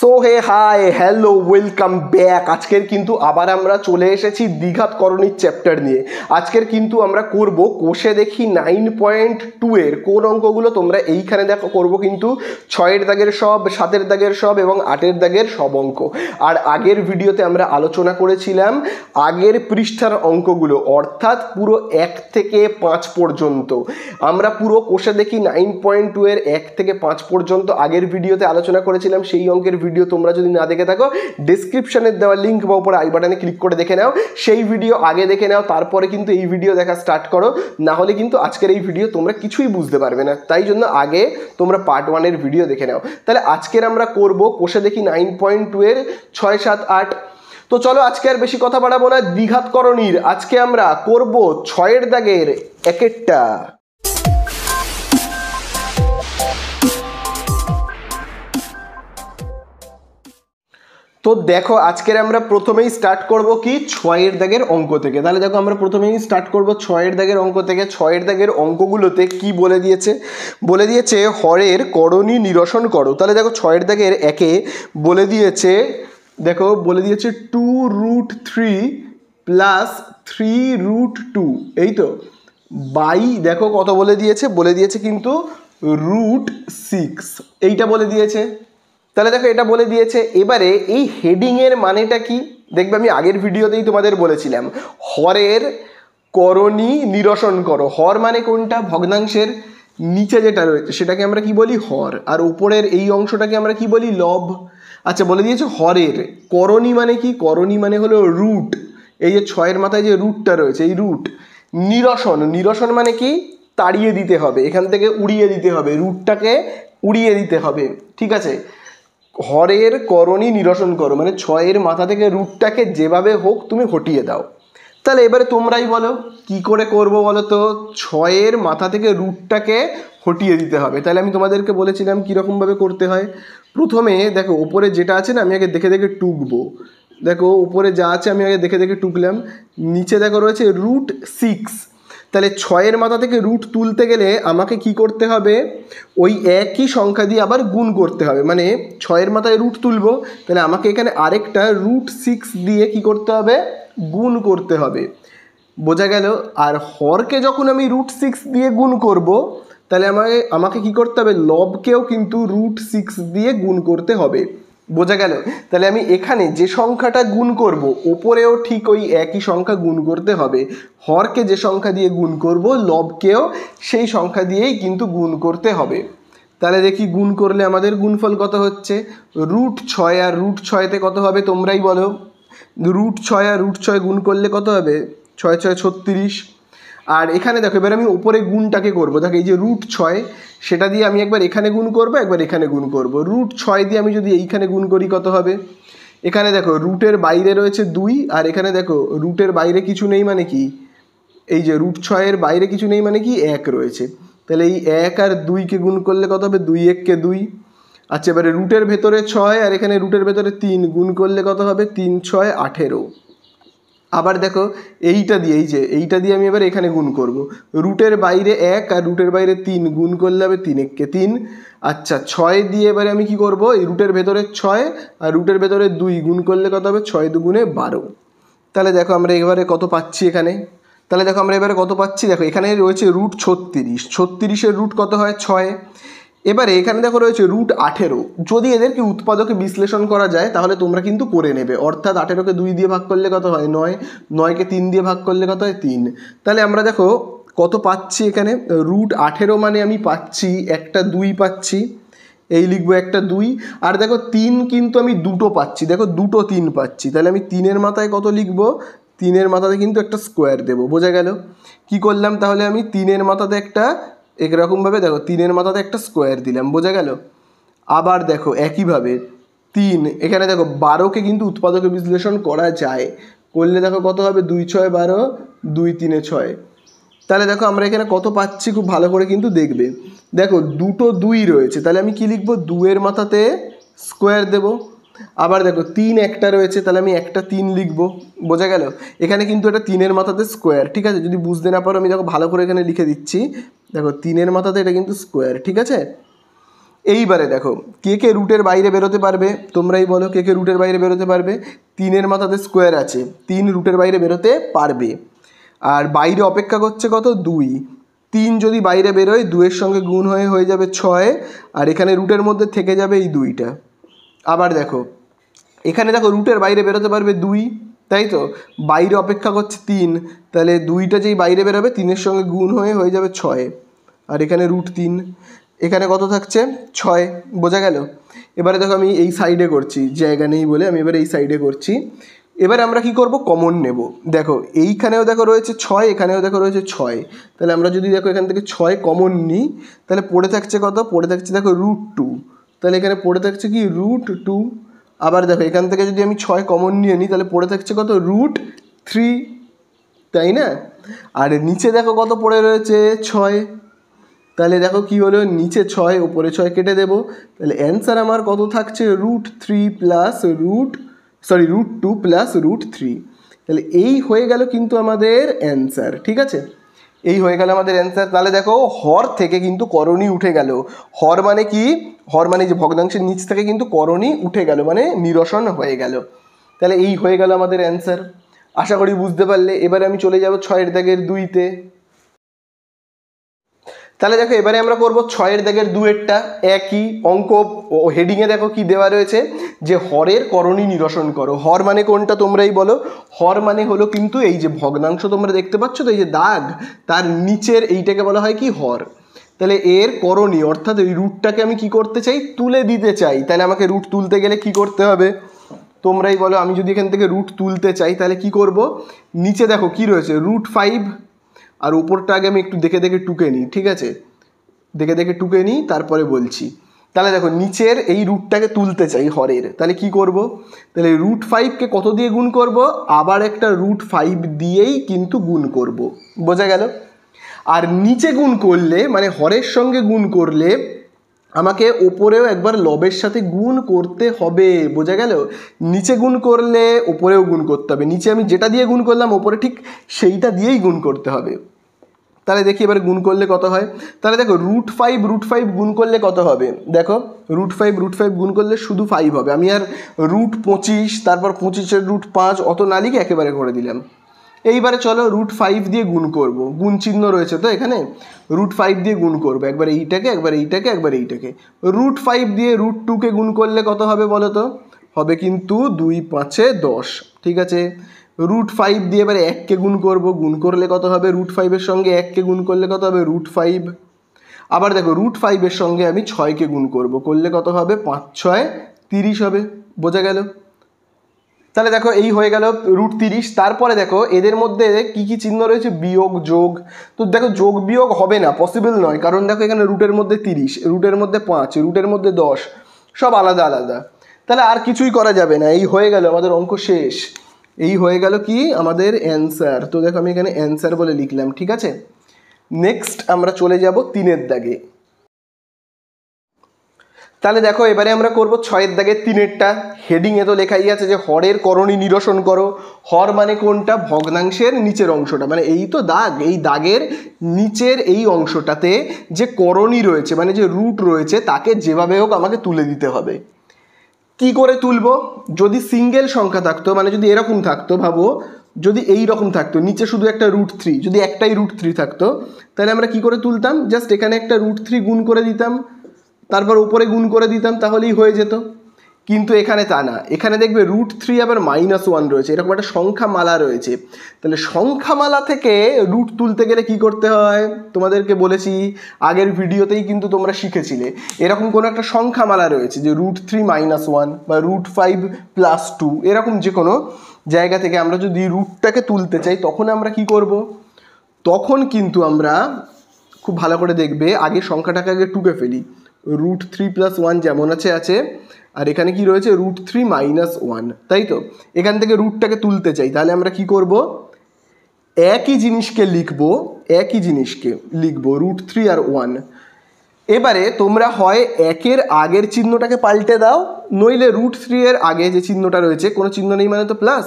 So hey hi hello welcome back আজকের কিন্তু আবার আমরা চলে এসেছি দীঘাত করণীর চ্যাপ্টার নিয়ে আজকের কিন্তু আমরা করব কোষে দেখি নাইন পয়েন্ট টু এর কোন অঙ্কগুলো তোমরা এইখানে দেখো করব কিন্তু ছয়ের দাগের সব সাতের দাগের সব এবং আটের দাগের সব অঙ্ক আর আগের ভিডিওতে আমরা আলোচনা করেছিলাম আগের পৃষ্ঠার অঙ্কগুলো অর্থাৎ পুরো এক থেকে পাঁচ পর্যন্ত আমরা পুরো কোষে দেখি নাইন পয়েন্ট টু এর এক থেকে পাঁচ পর্যন্ত আগের ভিডিওতে আলোচনা করেছিলাম সেই অঙ্কের ভিডিও তোমরা যদি না দেখে থাকো ডিসক্রিপশানের দেওয়া লিঙ্ক বা উপরে আই বাটনে ক্লিক করে দেখে নাও সেই ভিডিও আগে দেখে নাও তারপরে কিন্তু এই ভিডিও দেখা স্টার্ট করো না হলে কিন্তু আজকের এই ভিডিও তোমরা কিছুই বুঝতে পারবে না তাই জন্য আগে তোমরা পার্ট ওয়ানের ভিডিও দেখে নাও তাহলে আজকের আমরা করব কোষে দেখি নাইন পয়েন্ট টু এর ছয় সাত আট তো চলো আজকে আর বেশি কথা বাড়াবো না দ্বিঘাতকরণীর আজকে আমরা করব ছয়ের দাগের একেরটা তো দেখো আজকের আমরা প্রথমেই স্টার্ট করব কি ছয়ের দাগের অঙ্ক থেকে তাহলে দেখো আমরা প্রথমেই স্টার্ট করব ছয়ের দাগের অঙ্ক থেকে ছয়ের দাগের অঙ্কগুলোতে কি বলে দিয়েছে বলে দিয়েছে হরের করণী নিরসন করো তাহলে দেখো ছয়ের দাগের একে বলে দিয়েছে দেখো বলে দিয়েছে two root three plus three root two এই তো বাই দেখো কত বলে দিয়েছে বলে দিয়েছে কিন্তু রুট সিক্স এইটা বলে দিয়েছে তাহলে দেখো এটা বলে দিয়েছে এবারে এই হেডিংয়ের মানেটা কি দেখবে আমি আগের ভিডিওতেই তোমাদের বলেছিলাম হরের করণী নিরসন করো হর মানে কোনটা ভগ্নাংশের নিচে যেটা রয়েছে সেটাকে আমরা কি বলি হর আর উপরের এই অংশটাকে আমরা কি বলি লব আচ্ছা বলে দিয়েছে হরের করণী মানে কি করণী মানে হলো রুট এই যে ছয়ের মাথায় যে রুটটা রয়েছে এই রুট নিরসন নিরসন মানে কি তাড়িয়ে দিতে হবে এখান থেকে উড়িয়ে দিতে হবে রুটটাকে উড়িয়ে দিতে হবে ঠিক আছে হরের করণী নিরসন করো মানে ছয়ের মাথা থেকে রুটটাকে যেভাবে হোক তুমি হটিয়ে দাও তাহলে এবারে তোমরাই বলো কি করে করব বলো তো ছয়ের মাথা থেকে রুটটাকে হটিয়ে দিতে হবে তাহলে আমি তোমাদেরকে বলেছিলাম কীরকমভাবে করতে হয় প্রথমে দেখো ওপরে যেটা আছে না আমি আগে দেখে দেখে টুকবো দেখো উপরে যা আছে আমি আগে দেখে দেখে টুকলাম নিচে দেখো রয়েছে রুট সিক্স তাহলে ছয়ের মাথা থেকে রুট তুলতে গেলে আমাকে কি করতে হবে ওই একই সংখ্যা দিয়ে আবার গুণ করতে হবে মানে ছয়ের মাথায় রুট তুলব তাহলে আমাকে এখানে আরেকটা রুট সিক্স দিয়ে কি করতে হবে গুণ করতে হবে বোঝা গেল আর হরকে যখন আমি রুট সিক্স দিয়ে গুণ করব তাহলে আমাকে আমাকে কি করতে হবে লবকেও কিন্তু রুট সিক্স দিয়ে গুণ করতে হবে বোঝা গেল তাহলে আমি এখানে যে সংখ্যাটা গুণ করব ওপরেও ঠিক ওই একই সংখ্যা গুণ করতে হবে হরকে যে সংখ্যা দিয়ে গুণ করব লবকেও সেই সংখ্যা দিয়েই কিন্তু গুণ করতে হবে তাহলে দেখি গুণ করলে আমাদের গুণফল কত হচ্ছে রুট ছয় আর রুট ছয়তে কত হবে তোমরাই বলো রুট ছয় আর রুট ছয় গুণ করলে কত হবে ছয় ছয় ছত্রিশ আর এখানে দেখো এবার আমি উপরে গুণটাকে করব দেখো এই যে রুট ছয় সেটা দিয়ে আমি একবার এখানে গুণ করব একবার এখানে গুণ করব রুট ছয় দিয়ে আমি যদি এইখানে গুণ করি কত হবে এখানে দেখো রুটের বাইরে রয়েছে দুই আর এখানে দেখো রুটের বাইরে কিছু নেই মানে কি এই যে রুট ছয়ের বাইরে কিছু নেই মানে কি এক রয়েছে তাহলে এই এক আর দুইকে গুণ করলে কত হবে দুই এককে দুই আচ্ছা এবারে রুটের ভেতরে ছয় আর এখানে রুটের ভেতরে তিন গুণ করলে কত হবে তিন ছয় আঠেরো আবার দেখো এইটা দিয়ে এই যে এইটা দিয়ে আমি এবার এখানে গুণ করব। রুটের বাইরে এক আর রুটের বাইরে তিন গুণ করলে হবে তিন এককে তিন আচ্ছা ছয় দিয়ে এবারে আমি কি করব এই রুটের ভেতরে ছয় আর রুটের ভেতরে দুই গুণ করলে কত হবে ছয় দুগুণে বারো তাহলে দেখো আমরা এবারে কত পাচ্ছি এখানে তাহলে দেখো আমরা এবারে কত পাচ্ছি দেখো এখানে রয়েছে রুট ছত্রিশ ছত্রিশের রুট কত হয় ছয় এবারে এখানে দেখো রয়েছে রুট আঠেরো যদি এদেরকে উৎপাদকে বিশ্লেষণ করা যায় তাহলে তোমরা কিন্তু করে নেবে অর্থাৎ আঠেরোকে দুই দিয়ে ভাগ করলে কত হয় নয় নয়কে তিন দিয়ে ভাগ করলে কত হয় তিন তাহলে আমরা দেখো কত পাচ্ছি এখানে রুট আঠেরো মানে আমি পাচ্ছি একটা দুই পাচ্ছি এই লিখবো একটা দুই আর দেখো তিন কিন্তু আমি দুটো পাচ্ছি দেখো দুটো তিন পাচ্ছি তাহলে আমি তিনের মাথায় কত লিখবো তিনের মাথাতে কিন্তু একটা স্কোয়ার দেবো বোঝা গেল কি করলাম তাহলে আমি তিনের মাথাতে একটা একরকমভাবে দেখো তিনের মাথাতে একটা স্কোয়ার দিলাম বোঝা গেল আবার দেখো একইভাবে তিন এখানে দেখো বারোকে কিন্তু উৎপাদক বিশ্লেষণ করা যায় করলে দেখো কত হবে দুই ছয় বারো দুই তিনে ছয় তাহলে দেখো আমরা এখানে কত পাচ্ছি খুব ভালো করে কিন্তু দেখবে দেখো দুটো দুই রয়েছে তাহলে আমি কি লিখবো দুয়ের মাথাতে স্কোয়ার দেবো আবার দেখো তিন একটা রয়েছে তাহলে আমি একটা তিন লিখবো বোঝা গেল এখানে কিন্তু এটা তিনের মাথাতে স্কোয়ার ঠিক আছে যদি বুঝতে না পারো আমি দেখো ভালো করে এখানে লিখে দিচ্ছি দেখো তিনের মাথাতে এটা কিন্তু স্কোয়ার ঠিক আছে এইবারে দেখো কে কে রুটের বাইরে বেরোতে পারবে তোমরাই বলো কে কে রুটের বাইরে বেরোতে পারবে তিনের মাথাতে স্কোয়ার আছে তিন রুটের বাইরে বেরোতে পারবে আর বাইরে অপেক্ষা করছে কত দুই তিন যদি বাইরে বেরোয় দুয়ের সঙ্গে গুণ হয়ে হয়ে যাবে ছয় আর এখানে রুটের মধ্যে থেকে যাবে এই দুইটা আবার দেখো এখানে দেখো রুটের বাইরে বেরোতে পারবে দুই তাই তো বাইরে অপেক্ষা করছে তিন তাহলে দুইটা যেই বাইরে বেরোবে তিনের সঙ্গে গুণ হয়ে হয়ে যাবে ছয় আর এখানে রুট তিন এখানে কত থাকছে ছয় বোঝা গেল এবারে দেখো আমি এই সাইডে করছি জায়গা নেই বলে আমি এবারে এই সাইডে করছি এবার আমরা কি করব কমন নেব দেখো এইখানেও দেখো রয়েছে ছয় এখানেও দেখো রয়েছে ছয় তাহলে আমরা যদি দেখো এখান থেকে ছয় কমন নিই তাহলে পড়ে থাকছে কত পড়ে থাকছে দেখো রুট টু তাহলে এখানে পড়ে থাকছে কি রুট টু আবার দেখো এখান থেকে যদি আমি ছয় কমন নিয়ে নিই তাহলে পড়ে থাকছে কত রুট থ্রি তাই না আর নিচে দেখো কত পড়ে রয়েছে ছয় তাহলে দেখো কি হলো নিচে ছয় ওপরে ছয় কেটে দেব তাহলে অ্যান্সার আমার কত থাকছে root three plus root sorry root two plus root three তাহলে এই হয়ে গেল কিন্তু আমাদের অ্যান্সার ঠিক আছে এই হয়ে গেল আমাদের অ্যান্সার তাহলে দেখো হর থেকে কিন্তু করণী উঠে গেল হর মানে কি হর মানে যে ভগ্নাংশের নিচ থেকে কিন্তু করণী উঠে গেল মানে নিরসন হয়ে গেল তাহলে এই হয়ে গেল আমাদের অ্যান্সার আশা করি বুঝতে পারলে এবারে আমি চলে যাব ছয়ের দাগের দুইতে তাহলে দেখো এবারে আমরা করব ছয়ের দাগের দুয়েরটা একই অঙ্ক হেডিংয়ে দেখো কি দেওয়া রয়েছে যে হরের করণী নিরসন করো হর মানে কোনটা তোমরাই বলো হর মানে হলো কিন্তু এই যে ভগ্নাংশ তোমরা দেখতে পাচ্ছ তো এই যে দাগ তার নিচের এইটাকে বলা হয় কি হর তাহলে এর করণী অর্থাৎ এই রুটটাকে আমি কি করতে চাই তুলে দিতে চাই তাহলে আমাকে রুট তুলতে গেলে কি করতে হবে তোমরাই বলো আমি যদি এখান থেকে রুট তুলতে চাই তাহলে কি করব নিচে দেখো কি রয়েছে রুট ফাইভ আর উপরটা আগে আমি একটু দেখে দেখে টুকে নিই ঠিক আছে দেখে দেখে টুকে নিই তারপরে বলছি তাহলে দেখো নিচের এই রুটটাকে তুলতে চাই হরের তাহলে কি করব তাহলে রুট ফাইভকে কত দিয়ে গুণ করব আবার একটা রুট ফাইভ দিয়েই কিন্তু গুণ করব বোঝা গেল আর নিচে গুণ করলে মানে হরের সঙ্গে গুণ করলে আমাকে ওপরেও একবার লবের সাথে গুণ করতে হবে বোঝা গেল নিচে গুণ করলে ওপরেও গুণ করতে হবে নিচে আমি যেটা দিয়ে গুণ করলাম ওপরে ঠিক সেইটা দিয়েই গুণ করতে হবে তাহলে দেখি এবার গুণ করলে কত হয় তাহলে দেখো রুট ফাইভ রুট ফাইভ গুণ করলে কত হবে দেখো রুট ফাইভ রুট ফাইভ গুণ করলে শুধু ফাইভ হবে আমি আর রুট পঁচিশ তারপর পঁচিশের রুট পাঁচ অত না লিখে একেবারে করে দিলাম এইবারে চলো রুট ফাইভ দিয়ে গুণ করব গুণ চিহ্ন রয়েছে তো এখানে রুট ফাইভ দিয়ে গুণ করবো একবার এইটাকে একবার এইটাকে একবার এইটাকে রুট ফাইভ দিয়ে রুট টুকে গুণ করলে কত হবে বলো তো হবে কিন্তু দুই পাঁচে দশ ঠিক আছে রুট ফাইভ দিয়ে এবারে এককে গুণ করব গুণ করলে কত হবে রুট ফাইভের সঙ্গে এককে গুণ করলে কত হবে রুট ফাইভ আবার দেখো রুট ফাইভের সঙ্গে আমি ছয়কে গুণ করব করলে কত হবে পাঁচ ছয় তিরিশ হবে বোঝা গেল তাহলে দেখো এই হয়ে গেল রুট তিরিশ তারপরে দেখো এদের মধ্যে কি কি চিহ্ন রয়েছে বিয়োগ যোগ তো দেখো যোগ বিয়োগ হবে না পসিবল নয় কারণ দেখো এখানে রুটের মধ্যে তিরিশ রুটের মধ্যে পাঁচ রুটের মধ্যে দশ সব আলাদা আলাদা তাহলে আর কিছুই করা যাবে না এই হয়ে গেল আমাদের অঙ্ক শেষ এই হয়ে গেল কি আমাদের অ্যান্সার তো দেখো আমি এখানে অ্যান্সার বলে লিখলাম ঠিক আছে নেক্সট আমরা চলে যাব তিনের দাগে তাহলে দেখো এবারে আমরা করব ছয়ের দাগে তিনেরটা হেডিংয়ে তো লেখাই আছে যে হরের করণী নিরসন করো হর মানে কোনটা ভগ্নাংশের নিচের অংশটা মানে এই তো দাগ এই দাগের নিচের এই অংশটাতে যে করণী রয়েছে মানে যে রুট রয়েছে তাকে যেভাবে হোক আমাকে তুলে দিতে হবে কি করে তুলব যদি সিঙ্গেল সংখ্যা থাকতো মানে যদি এরকম থাকতো ভাবো যদি এই রকম থাকতো নিচে শুধু একটা রুট থ্রি যদি একটাই রুট থ্রি থাকতো তাহলে আমরা কি করে তুলতাম জাস্ট এখানে একটা রুট থ্রি গুণ করে দিতাম তারপর উপরে গুণ করে দিতাম তাহলেই হয়ে যেত কিন্তু এখানে তা না এখানে দেখবে রুট থ্রি আবার মাইনাস ওয়ান রয়েছে এরকম একটা সংখ্যামালা রয়েছে তাহলে সংখ্যামালা থেকে রুট তুলতে গেলে কি করতে হয় তোমাদেরকে বলেছি আগের ভিডিওতেই কিন্তু তোমরা শিখেছিলে এরকম কোনো একটা সংখ্যামালা রয়েছে যে রুট থ্রি মাইনাস ওয়ান বা রুট ফাইভ প্লাস টু এরকম যে কোনো জায়গা থেকে আমরা যদি রুটটাকে তুলতে চাই তখন আমরা কি করব তখন কিন্তু আমরা খুব ভালো করে দেখবে আগে সংখ্যাটাকে আগে টুকে ফেলি রুট থ্রি প্লাস ওয়ান যেমন আছে আছে আর এখানে কি রয়েছে রুট থ্রি মাইনাস ওয়ান তাই তো এখান থেকে রুটটাকে তুলতে চাই তাহলে আমরা কি করব একই জিনিসকে লিখব একই জিনিসকে লিখব রুট থ্রি আর ওয়ান এবারে তোমরা হয় একের আগের চিহ্নটাকে পাল্টে দাও নইলে রুট থ্রি এর আগে যে চিহ্নটা রয়েছে কোনো চিহ্ন নেই মানে তো প্লাস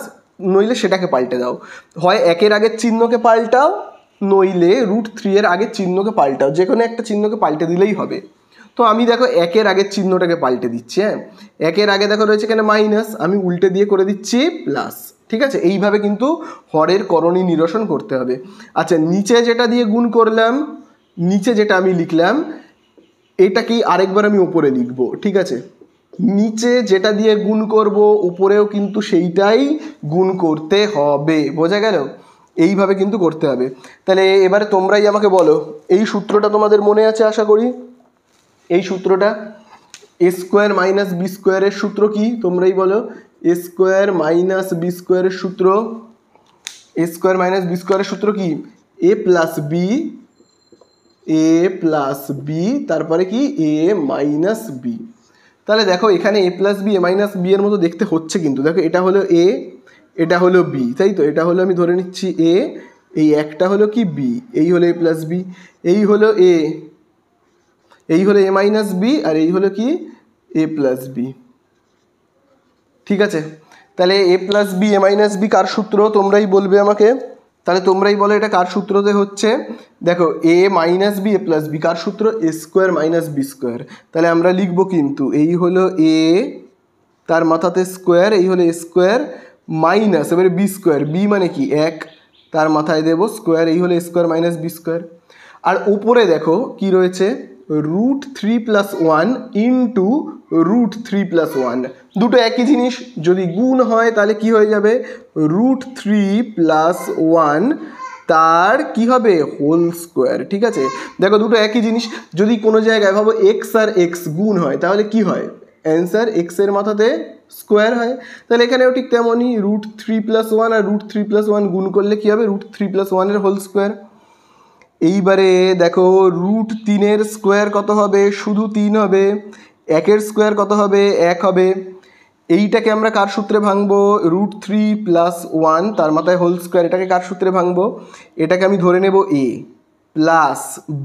নইলে সেটাকে পাল্টে দাও হয় একের আগের চিহ্নকে পাল্টাও নইলে রুট থ্রি এর আগের চিহ্নকে পাল্টাও যে কোনো একটা চিহ্নকে পাল্টে দিলেই হবে তো আমি দেখো একের আগের চিহ্নটাকে পাল্টে দিচ্ছি হ্যাঁ একের আগে দেখো রয়েছে এখানে মাইনাস আমি উল্টে দিয়ে করে দিচ্ছি প্লাস ঠিক আছে এইভাবে কিন্তু হরের করণী নিরসন করতে হবে আচ্ছা নিচে যেটা দিয়ে গুণ করলাম নিচে যেটা আমি লিখলাম এটাকেই আরেকবার আমি ওপরে লিখব ঠিক আছে নিচে যেটা দিয়ে গুণ করব উপরেও কিন্তু সেইটাই গুণ করতে হবে বোঝা গেল এইভাবে কিন্তু করতে হবে তাহলে এবারে তোমরাই আমাকে বলো এই সূত্রটা তোমাদের মনে আছে আশা করি এই সূত্রটা এ স্কোয়ার মাইনাস বি স্কোয়ারের সূত্র কি তোমরাই বলো এ স্কোয়ার মাইনাস বি স্কোয়ারের সূত্র এ স্কোয়ার মাইনাস বি স্কোয়ারের সূত্র কি A plus B A plus B তারপরে কি এ মাইনাস বি তাহলে দেখো এখানে A plus B A minus B এর মতো দেখতে হচ্ছে কিন্তু দেখো এটা হলো এ এটা হলো বি তাই তো এটা হলো আমি ধরে নিচ্ছি এ এই একটা হলো কি বি এই হলো এ প্লাস বি এই হলো এ এই হলো এ মাইনাস বি আর এই হলো কি এ প্লাস বি ঠিক আছে তাহলে A plus B A minus B কার সূত্র তোমরাই বলবে আমাকে তাহলে তোমরাই বলো এটা কার সূত্রতে হচ্ছে দেখো A minus B A plus B কার সূত্র A square minus B square তাহলে আমরা লিখবো কিন্তু এই হলো এ তার মাথাতে স্কোয়ার এই হলো এ স্কোয়ার মাইনাস এবারে বি স্কোয়ার বি মানে কি এক তার মাথায় দেবো স্কোয়ার এই হলো স্কোয়ার মাইনাস বি স্কোয়ার আর ওপরে দেখো কি রয়েছে root three plus one into root three plus one দুটো একই জিনিস যদি গুণ হয় তাহলে কি হয়ে যাবে রুট থ্রি প্লাস ওয়ান তার কি হবে হোল স্কোয়ার ঠিক আছে দেখো দুটো একই জিনিস যদি কোনো জায়গায় ভাবো এক্স আর এক্স গুণ হয় তাহলে কি হয় অ্যান্সার এক্সের মাথাতে স্কোয়ার হয় তাহলে এখানেও ঠিক তেমনই রুট থ্রি প্লাস ওয়ান আর রুট থ্রি প্লাস ওয়ান গুণ করলে কী হবে রুট থ্রি প্লাস ওয়ানের হোল স্কোয়ার এইবারে দেখো রুট তিনের স্কোয়ার কত হবে শুধু তিন হবে একের স্কোয়ার কত হবে এক হবে এইটাকে আমরা কার সূত্রে ভাঙবো রুট থ্রি প্লাস ওয়ান তার মাথায় হোল স্কোয়ার এটাকে কার সূত্রে ভাঙবো এটাকে আমি ধরে নেব A plus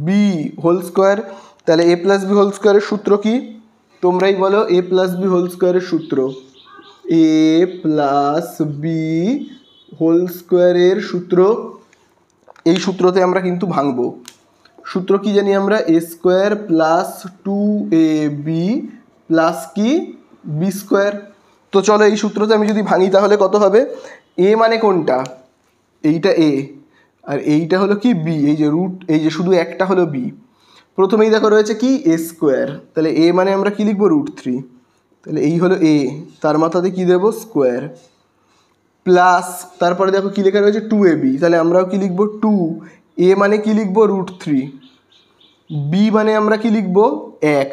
B whole square তাহলে এ প্লাস বি হোল স্কোয়ারের সূত্র কি তোমরাই বলো এ প্লাস বি হোল স্কোয়ারের সূত্র এ প্লাস বি হোল স্কোয়ারের সূত্র এই সূত্রতে আমরা কিন্তু ভাঙব সূত্র কি জানি আমরা A square plus two A B plus কি বি স্কোয়ার তো চলো এই সূত্রতে আমি যদি ভাঙি তাহলে কত হবে এ মানে কোনটা এইটা এ আর এইটা হলো কি বি এই যে রুট এই যে শুধু একটা হলো বি প্রথমেই দেখো রয়েছে কি এ স্কোয়ার তাহলে এ মানে আমরা কী লিখবো রুট থ্রি তাহলে এই হলো এ তার মাথাতে কী দেবো স্কোয়ার প্লাস তারপরে দেখো কী লেখা রয়েছে টু এ বি তাহলে আমরাও কী লিখবো টু এ মানে কী লিখবো রুট থ্রি বি মানে আমরা কী লিখব এক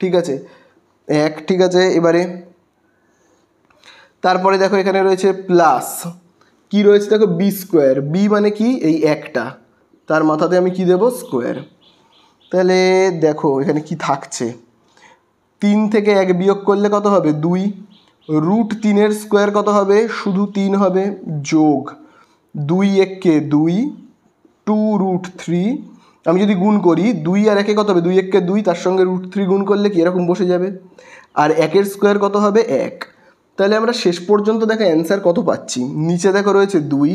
ঠিক আছে এক ঠিক আছে এবারে তারপরে দেখো এখানে রয়েছে প্লাস কি রয়েছে দেখো বি স্কোয়ার বি মানে কি এই একটা তার মাথাতে আমি কি দেব স্কোয়ার তাহলে দেখো এখানে কি থাকছে তিন থেকে এক বিয়োগ করলে কত হবে দুই রুট তিনের স্কোয়ার কত হবে শুধু তিন হবে যোগ দুই এককে দুই টু রুট থ্রি আমি যদি গুণ করি দুই আর একে কত হবে দুই এককে দুই তার সঙ্গে রুট থ্রি গুণ করলে কি এরকম বসে যাবে আর একের স্কোয়ার কত হবে এক তাহলে আমরা শেষ পর্যন্ত দেখো অ্যান্সার কত পাচ্ছি নিচে দেখো রয়েছে দুই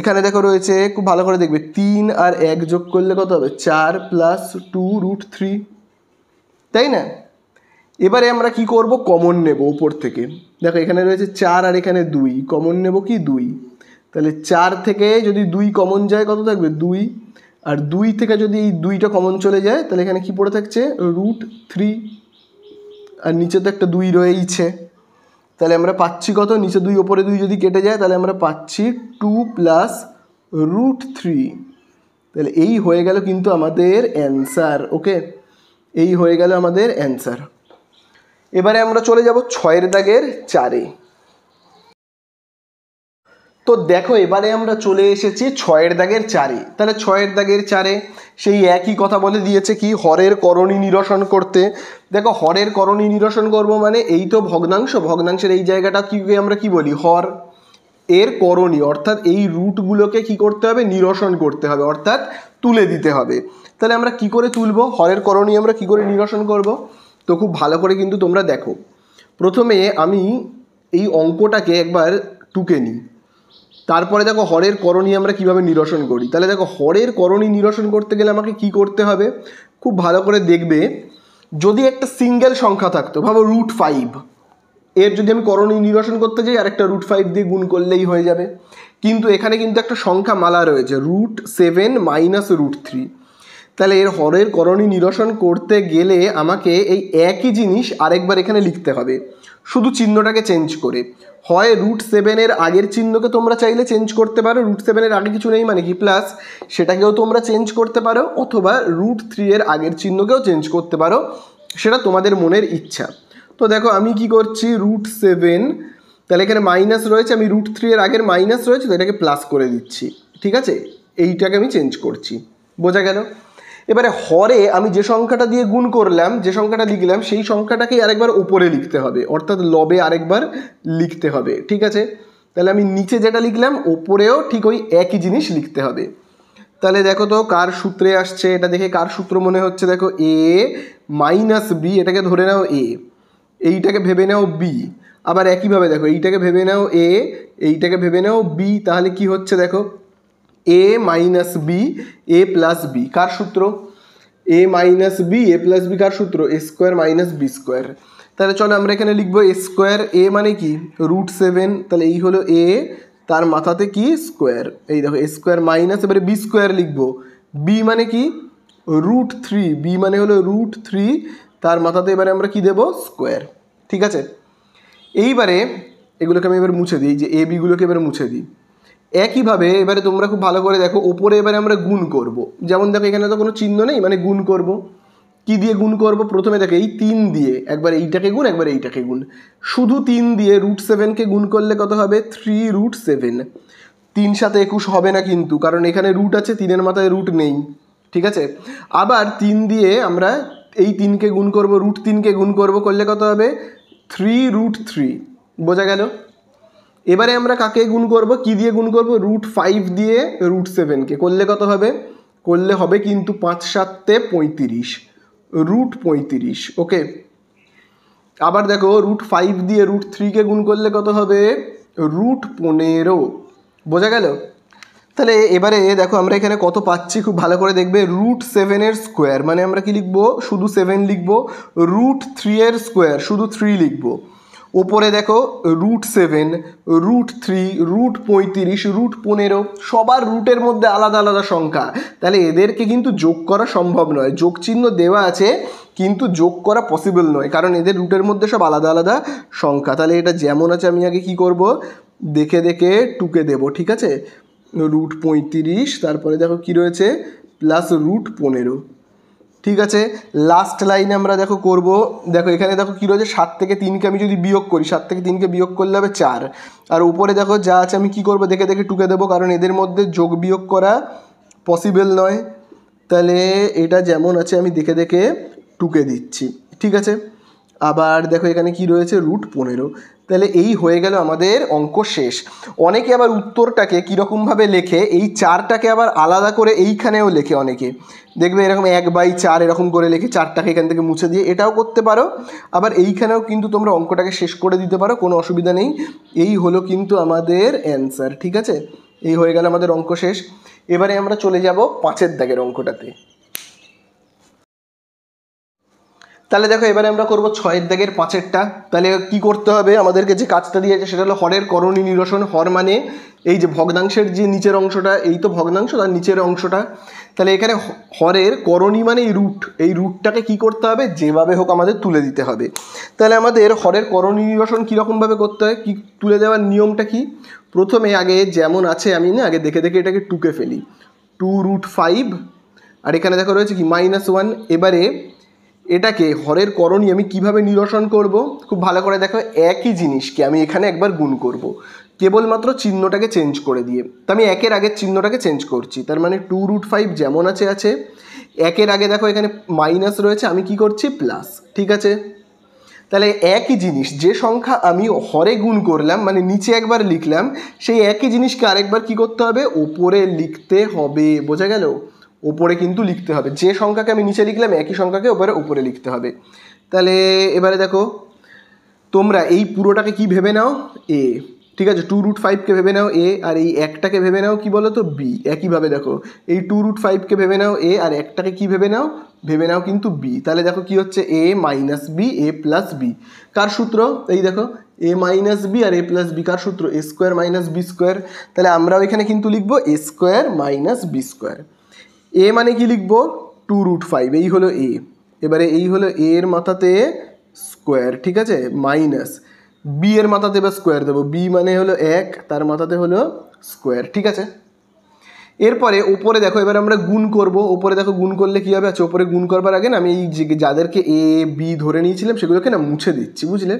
এখানে দেখো রয়েছে খুব ভালো করে দেখবে তিন আর এক যোগ করলে কত হবে চার প্লাস টু রুট থ্রি তাই না এবারে আমরা কি করব কমন নেব উপর থেকে দেখো এখানে রয়েছে চার আর এখানে দুই কমন নেব কি দুই তাহলে চার থেকে যদি দুই কমন যায় কত থাকবে দুই আর দুই থেকে যদি এই দুইটা কমন চলে যায় তাহলে এখানে কি পড়ে থাকছে রুট থ্রি আর নিচে তো একটা দুই রয়েইছে তাহলে আমরা পাচ্ছি কত নিচে দুই ওপরে দুই যদি কেটে যায় তাহলে আমরা পাচ্ছি টু প্লাস রুট থ্রি তাহলে এই হয়ে গেল কিন্তু আমাদের অ্যান্সার ওকে এই হয়ে গেল আমাদের অ্যান্সার এবারে আমরা চলে যাব ছয়ের দাগের চারে তো দেখো এবারে আমরা চলে এসেছি ছয়ের দাগের চারে তাহলে ছয়ের দাগের চারে সেই একই কথা বলে দিয়েছে কি হরের করণী নিরসন করতে দেখো হরের করণী নিরসন করব মানে এই তো ভগ্নাংশ ভগ্নাংশের এই জায়গাটা কী আমরা কি বলি হর এর করণী অর্থাৎ এই রুটগুলোকে কি করতে হবে নিরসন করতে হবে অর্থাৎ তুলে দিতে হবে তাহলে আমরা কি করে তুলব হরের করণী আমরা কি করে নিরসন করব তো খুব ভালো করে কিন্তু তোমরা দেখো প্রথমে আমি এই অঙ্কটাকে একবার টুকে নিই তারপরে দেখো হরের করণী আমরা কিভাবে নিরসন করি তাহলে দেখো হরের করণী নিরসন করতে গেলে আমাকে কি করতে হবে খুব ভালো করে দেখবে যদি একটা সিঙ্গেল সংখ্যা থাকতো ভাবো রুট ফাইভ এর যদি আমি করণী নিরসন করতে যাই আর একটা রুট ফাইভ দিয়ে গুণ করলেই হয়ে যাবে কিন্তু এখানে কিন্তু একটা সংখ্যা মালা রয়েছে root seven minus root three তাহলে এর হরের করণী নিরসন করতে গেলে আমাকে এই একই জিনিস আরেকবার এখানে লিখতে হবে শুধু চিহ্নটাকে চেঞ্জ করে হয় রুট সেভেনের আগের চিহ্নকে তোমরা চাইলে চেঞ্জ করতে পারো রুট সেভেনের আগে কিছু নেই মানে কি প্লাস সেটাকেও তোমরা চেঞ্জ করতে পারো অথবা রুট থ্রি এর আগের চিহ্নকেও চেঞ্জ করতে পারো সেটা তোমাদের মনের ইচ্ছা তো দেখো আমি কি করছি রুট সেভেন তাহলে এখানে মাইনাস রয়েছে আমি রুট থ্রি এর আগের মাইনাস রয়েছে তো এটাকে প্লাস করে দিচ্ছি ঠিক আছে এইটাকে আমি চেঞ্জ করছি বোঝা গেল এবারে হরে আমি যে সংখ্যাটা দিয়ে গুণ করলাম যে সংখ্যাটা লিখলাম সেই সংখ্যাটাকেই আরেকবার উপরে লিখতে হবে অর্থাৎ লবে আরেকবার লিখতে হবে ঠিক আছে তাহলে আমি নিচে যেটা লিখলাম ওপরেও ঠিক ওই একই জিনিস লিখতে হবে তাহলে দেখো তো কার সূত্রে আসছে এটা দেখে কার সূত্র মনে হচ্ছে দেখো এ মাইনাস বি এটাকে ধরে নাও এ এইটাকে ভেবে নাও বি আবার একইভাবে দেখো এইটাকে ভেবে নাও এ এইটাকে ভেবে নাও বি তাহলে কি হচ্ছে দেখো A minus B A plus B কার সূত্র A minus B A plus B কার সূত্র A square minus B square তাহলে চলো আমরা এখানে লিখবো এ স্কোয়ার এ মানে কি রুট সেভেন তাহলে এই হলো এ তার মাথাতে কি স্কোয়ার এই দেখো এ স্কোয়ার মাইনাস এবারে বি স্কোয়ার লিখবো বি মানে কি রুট থ্রি বি মানে হলো রুট থ্রি তার মাথাতে এবারে আমরা কি দেব স্কোয়ার ঠিক আছে এইবারে এগুলোকে আমি এবার মুছে দিই যে এ বিগুলোকে এবার মুছে দিই একইভাবে এবারে তোমরা খুব ভালো করে দেখো ওপরে এবারে আমরা গুণ করব। যেমন দেখো এখানে তো কোনো চিহ্ন নেই মানে গুণ করব। কি দিয়ে গুণ করব প্রথমে দেখো এই তিন দিয়ে একবার এইটাকে গুণ একবার এইটাকে গুণ শুধু তিন দিয়ে রুট সেভেনকে গুণ করলে কত হবে থ্রি রুট সেভেন তিন সাথে একুশ হবে না কিন্তু কারণ এখানে রুট আছে তিনের মাথায় রুট নেই ঠিক আছে আবার তিন দিয়ে আমরা এই তিনকে গুণ করব রুট তিনকে গুণ করব করলে কত হবে থ্রি রুট থ্রি বোঝা গেল এবারে আমরা কাকে গুণ করব কি দিয়ে গুণ করব রুট ফাইভ দিয়ে রুট সেভেনকে করলে কত হবে করলে হবে কিন্তু পাঁচ সাততে পঁয়ত্রিশ রুট পঁয়ত্রিশ ওকে আবার দেখো রুট ফাইভ দিয়ে রুট থ্রিকে গুণ করলে কত হবে রুট পনেরো বোঝা গেল তাহলে এবারে দেখো আমরা এখানে কত পাচ্ছি খুব ভালো করে দেখবে রুট সেভেনের স্কোয়ার মানে আমরা কি লিখবো শুধু সেভেন লিখবো রুট থ্রি এর স্কোয়ার শুধু থ্রি লিখবো ওপরে দেখো root seven root three root পঁয়ত্রিশ রুট পনেরো সবার রুটের মধ্যে আলাদা আলাদা সংখ্যা তাহলে এদেরকে কিন্তু যোগ করা সম্ভব নয় যোগ চিহ্ন দেওয়া আছে কিন্তু যোগ করা পসিবল নয় কারণ এদের রুটের মধ্যে সব আলাদা আলাদা সংখ্যা তাহলে এটা যেমন আছে আমি আগে কি করব দেখে দেখে টুকে দেব ঠিক আছে রুট পঁয়ত্রিশ তারপরে দেখো কি রয়েছে প্লাস রুট পনেরো ঠিক আছে লাস্ট লাইনে আমরা দেখো করব দেখো এখানে দেখো কী রয়েছে সাত থেকে তিনকে আমি যদি বিয়োগ করি সাত থেকে তিনকে বিয়োগ করলে হবে চার আর উপরে দেখো যা আছে আমি কি করব দেখে দেখে টুকে দেবো কারণ এদের মধ্যে যোগ বিয়োগ করা পসিবল নয় তাহলে এটা যেমন আছে আমি দেখে দেখে টুকে দিচ্ছি ঠিক আছে আবার দেখো এখানে কি রয়েছে রুট পনেরো তাহলে এই হয়ে গেল আমাদের অঙ্ক শেষ অনেকে আবার উত্তরটাকে কীরকমভাবে লেখে এই চারটাকে আবার আলাদা করে এইখানেও লেখে অনেকে দেখবে এরকম এক বাই চার এরকম করে লেখে চারটাকে এখান থেকে মুছে দিয়ে এটাও করতে পারো আবার এইখানেও কিন্তু তোমরা অঙ্কটাকে শেষ করে দিতে পারো কোনো অসুবিধা নেই এই হলো কিন্তু আমাদের অ্যান্সার ঠিক আছে এই হয়ে গেল আমাদের অঙ্ক শেষ এবারে আমরা চলে যাব পাঁচের দাগের অঙ্কটাতে তাহলে দেখো এবারে আমরা করব ছয়ের দাগের পাঁচেরটা তাহলে কি করতে হবে আমাদেরকে যে কাজটা দিয়েছে সেটা হলো হরের করণী নিরসন হর মানে এই যে ভগ্নাংশের যে নিচের অংশটা এই তো ভগ্নাংশ তার নিচের অংশটা তাহলে এখানে হরের করণী মানে এই রুট এই রুটটাকে কি করতে হবে যেভাবে হোক আমাদের তুলে দিতে হবে তাহলে আমাদের হরের করণী নিরসন কীরকমভাবে করতে হয় কি তুলে দেওয়ার নিয়মটা কি প্রথমে আগে যেমন আছে আমি না আগে দেখে দেখে এটাকে টুকে ফেলি টু রুট ফাইভ আর এখানে দেখো রয়েছে কি মাইনাস ওয়ান এবারে এটাকে হরের করণী আমি কিভাবে নিরসন করব খুব ভালো করে দেখো একই জিনিসকে আমি এখানে একবার গুণ করব। কেবলমাত্র চিহ্নটাকে চেঞ্জ করে দিয়ে তো আমি একের আগের চিহ্নটাকে চেঞ্জ করছি তার মানে টু রুট ফাইভ যেমন আছে আছে একের আগে দেখো এখানে মাইনাস রয়েছে আমি কি করছি প্লাস ঠিক আছে তাহলে একই জিনিস যে সংখ্যা আমি হরে গুণ করলাম মানে নিচে একবার লিখলাম সেই একই জিনিসকে আরেকবার কি করতে হবে ওপরে লিখতে হবে বোঝা গেল ওপরে কিন্তু লিখতে হবে যে সংখ্যাকে আমি নিচে লিখলাম একই সংখ্যাকে ওপরে উপরে লিখতে হবে তাহলে এবারে দেখো তোমরা এই পুরোটাকে কি ভেবে নাও এ ঠিক আছে টু রুট ফাইভকে ভেবে নাও এ আর এই একটাকে ভেবে নাও কি বলো তো বি একইভাবে দেখো এই টু রুট ফাইভকে ভেবে নাও এ আর একটাকে কি ভেবে নাও ভেবে নাও কিন্তু বি তাহলে দেখো কি হচ্ছে A minus B A plus B কার সূত্র এই দেখো এ মাইনাস বি আর এ প্লাস বি কার সূত্র A square minus B square তাহলে আমরাও এখানে কিন্তু লিখবো A square minus B square A মানে কি লিখব টু রুট ফাইভ এই হলো এ এবারে এই হলো এ এর মাথাতে স্কোয়ার ঠিক আছে মাইনাস বি এর মাথাতে এবার স্কোয়ার দেবো বি মানে হলো এক তার মাথাতে হলো স্কোয়ার ঠিক আছে এরপরে ওপরে দেখো এবার আমরা গুণ করব ওপরে দেখো গুণ করলে কী হবে আছে আচ্ছা, ওপরে গুণ করবার আগে না আমি এই যাদেরকে এ বি ধরে নিয়েছিলাম সেগুলোকে না মুছে দিচ্ছি বুঝলে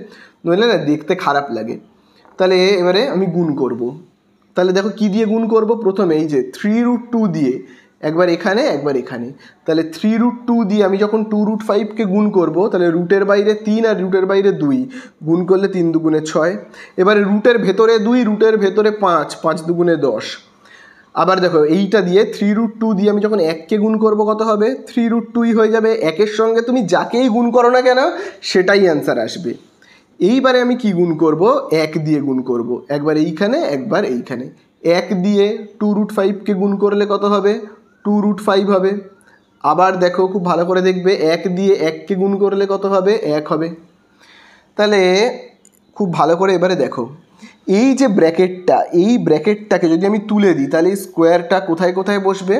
নইলে না দেখতে খারাপ লাগে তাহলে এবারে আমি গুণ করব। তাহলে দেখো কি দিয়ে গুণ করব প্রথমে এই যে থ্রি রুট টু দিয়ে একবার এখানে একবার এখানে তাহলে থ্রি রুট টু দিয়ে আমি যখন টু রুট ফাইভকে গুণ করবো তাহলে রুটের বাইরে তিন আর রুটের বাইরে দুই গুণ করলে তিন দুগুণে ছয় এবারে রুটের ভেতরে দুই রুটের ভেতরে পাঁচ পাঁচ দুগুণে দশ আবার দেখো এইটা দিয়ে থ্রি রুট টু দিয়ে আমি যখন এককে গুণ করবো কত হবে থ্রি রুট টুই হয়ে যাবে একের সঙ্গে তুমি যাকেই গুণ করো না কেন সেটাই অ্যান্সার আসবে এইবারে আমি কি গুণ করব এক দিয়ে গুণ করব একবার এইখানে একবার এইখানে এক দিয়ে টু রুট ফাইভকে গুণ করলে কত হবে টু রুট ফাইভ হবে আবার দেখো খুব ভালো করে দেখবে এক দিয়ে এককে গুণ করলে কত হবে এক হবে তাহলে খুব ভালো করে এবারে দেখো এই যে ব্র্যাকেটটা এই ব্র্যাকেটটাকে যদি আমি তুলে দিই তাহলে এই স্কোয়ারটা কোথায় কোথায় বসবে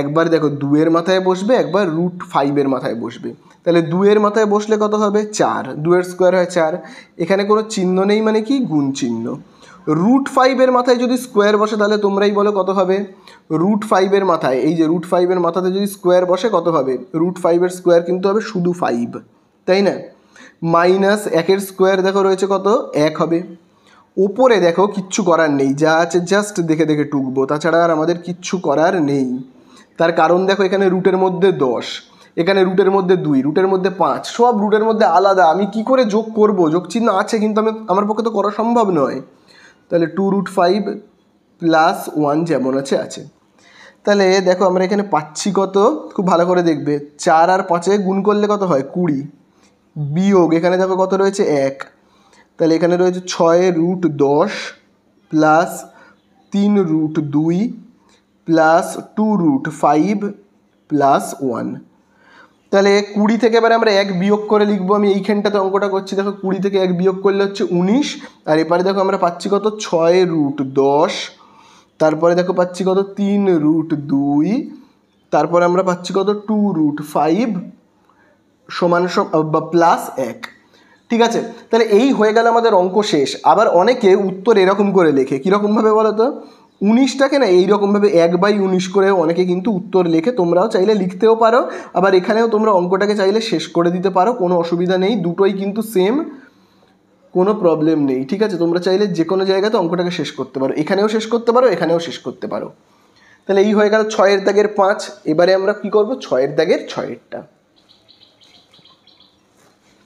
একবার দেখো দুয়ের মাথায় বসবে একবার রুট ফাইভের মাথায় বসবে তাহলে দুয়ের মাথায় বসলে কত হবে চার দুয়ের স্কোয়ার হয় চার এখানে কোনো চিহ্ন নেই মানে কি গুণ চিহ্ন রুট ফাইভের মাথায় যদি স্কোয়ার বসে তাহলে তোমরাই বলো কত হবে রুট ফাইভের মাথায় এই যে রুট ফাইভের মাথাতে যদি স্কোয়ার বসে কত হবে রুট ফাইভের স্কোয়ার কিন্তু হবে শুধু ফাইভ তাই না মাইনাস একের স্কোয়ার দেখো রয়েছে কত এক হবে ওপরে দেখো কিচ্ছু করার নেই যা আছে জাস্ট দেখে দেখে টুকবো তাছাড়া আর আমাদের কিচ্ছু করার নেই তার কারণ দেখো এখানে রুটের মধ্যে দশ এখানে রুটের মধ্যে দুই রুটের মধ্যে পাঁচ সব রুটের মধ্যে আলাদা আমি কি করে যোগ করব যোগ চিহ্ন আছে কিন্তু আমি আমার পক্ষে তো করা সম্ভব নয় তাহলে two root five plus one যেমন আছে আছে তাহলে দেখো আমরা এখানে পাচ্ছি কত খুব ভালো করে দেখবে চার আর পাঁচে গুণ করলে কত হয় কুড়ি বিয়োগ এখানে দেখো কত রয়েছে এক তাহলে এখানে রয়েছে ছয় রুট দশ প্লাস তিন রুট দুই plus two root five plus one তাহলে কুড়ি থেকে এবারে আমরা এক বিয়োগ করে লিখবো আমি এইখানটাতে অঙ্কটা করছি দেখো কুড়ি থেকে এক বিয়োগ করলে হচ্ছে উনিশ আর এবারে দেখো আমরা পাচ্ছি কত ছয় রুট দশ তারপরে দেখো পাচ্ছি কত তিন রুট দুই তারপরে আমরা পাচ্ছি কত টু রুট ফাইভ সমান বা প্লাস এক ঠিক আছে তাহলে এই হয়ে গেল আমাদের অঙ্ক শেষ আবার অনেকে উত্তর এরকম করে লেখে কীরকমভাবে বলো তো উনিশটাকে না এইরকমভাবে এক বাই উনিশ করে অনেকে কিন্তু উত্তর লেখে তোমরাও চাইলে লিখতেও পারো আবার এখানেও তোমরা অঙ্কটাকে চাইলে শেষ করে দিতে পারো কোনো অসুবিধা নেই দুটোই কিন্তু সেম কোনো প্রবলেম নেই ঠিক আছে তোমরা চাইলে যে কোনো জায়গাতে অঙ্কটাকে শেষ করতে পারো এখানেও শেষ করতে পারো এখানেও শেষ করতে পারো তাহলে এই হয়ে গেল ছয়ের দাগের পাঁচ এবারে আমরা কি করব ছয়ের দাগের ছয়েরটা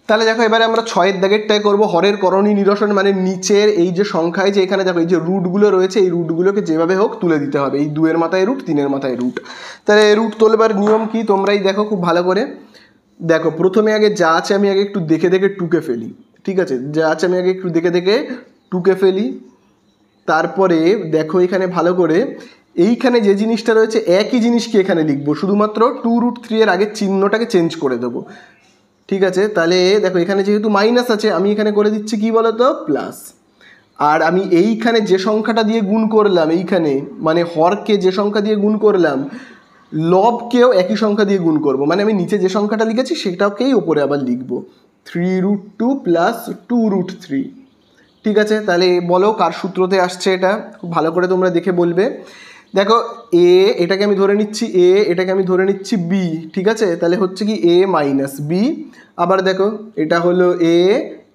তাহলে দেখো এবারে আমরা ছয়ের দাগেরটাই করবো হরের করণী নিরসন মানে নিচের এই যে সংখ্যায় যে এখানে দেখো এই যে রুটগুলো রয়েছে এই রুটগুলোকে যেভাবে হোক তুলে দিতে হবে এই দুয়ের মাথায় রুট তিনের মাথায় রুট তাহলে রুট তোলবার নিয়ম কি তোমরাই দেখো খুব ভালো করে দেখো প্রথমে আগে যা আছে আমি আগে একটু দেখে দেখে টুকে ফেলি ঠিক আছে যা আছে আমি আগে একটু দেখে দেখে টুকে ফেলি তারপরে দেখো এখানে ভালো করে এইখানে যে জিনিসটা রয়েছে একই জিনিসকে এখানে লিখবো শুধুমাত্র টু রুট থ্রি এর আগে চিহ্নটাকে চেঞ্জ করে দেবো ঠিক আছে তাহলে দেখো এখানে যেহেতু মাইনাস আছে আমি এখানে করে দিচ্ছি কি বলতো প্লাস আর আমি এইখানে যে সংখ্যাটা দিয়ে গুণ করলাম এইখানে মানে হরকে যে সংখ্যা দিয়ে গুণ করলাম লবকেও একই সংখ্যা দিয়ে গুণ করব মানে আমি নিচে যে সংখ্যাটা লিখেছি সেটাকেই ওপরে আবার লিখব three root two plus two root three ঠিক আছে তাহলে বলো কার সূত্রতে আসছে এটা খুব ভালো করে তোমরা দেখে বলবে দেখো এ এটাকে আমি ধরে নিচ্ছি এ এটাকে আমি ধরে নিচ্ছি বি ঠিক আছে তাহলে হচ্ছে কি এ মাইনাস বি আবার দেখো এটা হলো এ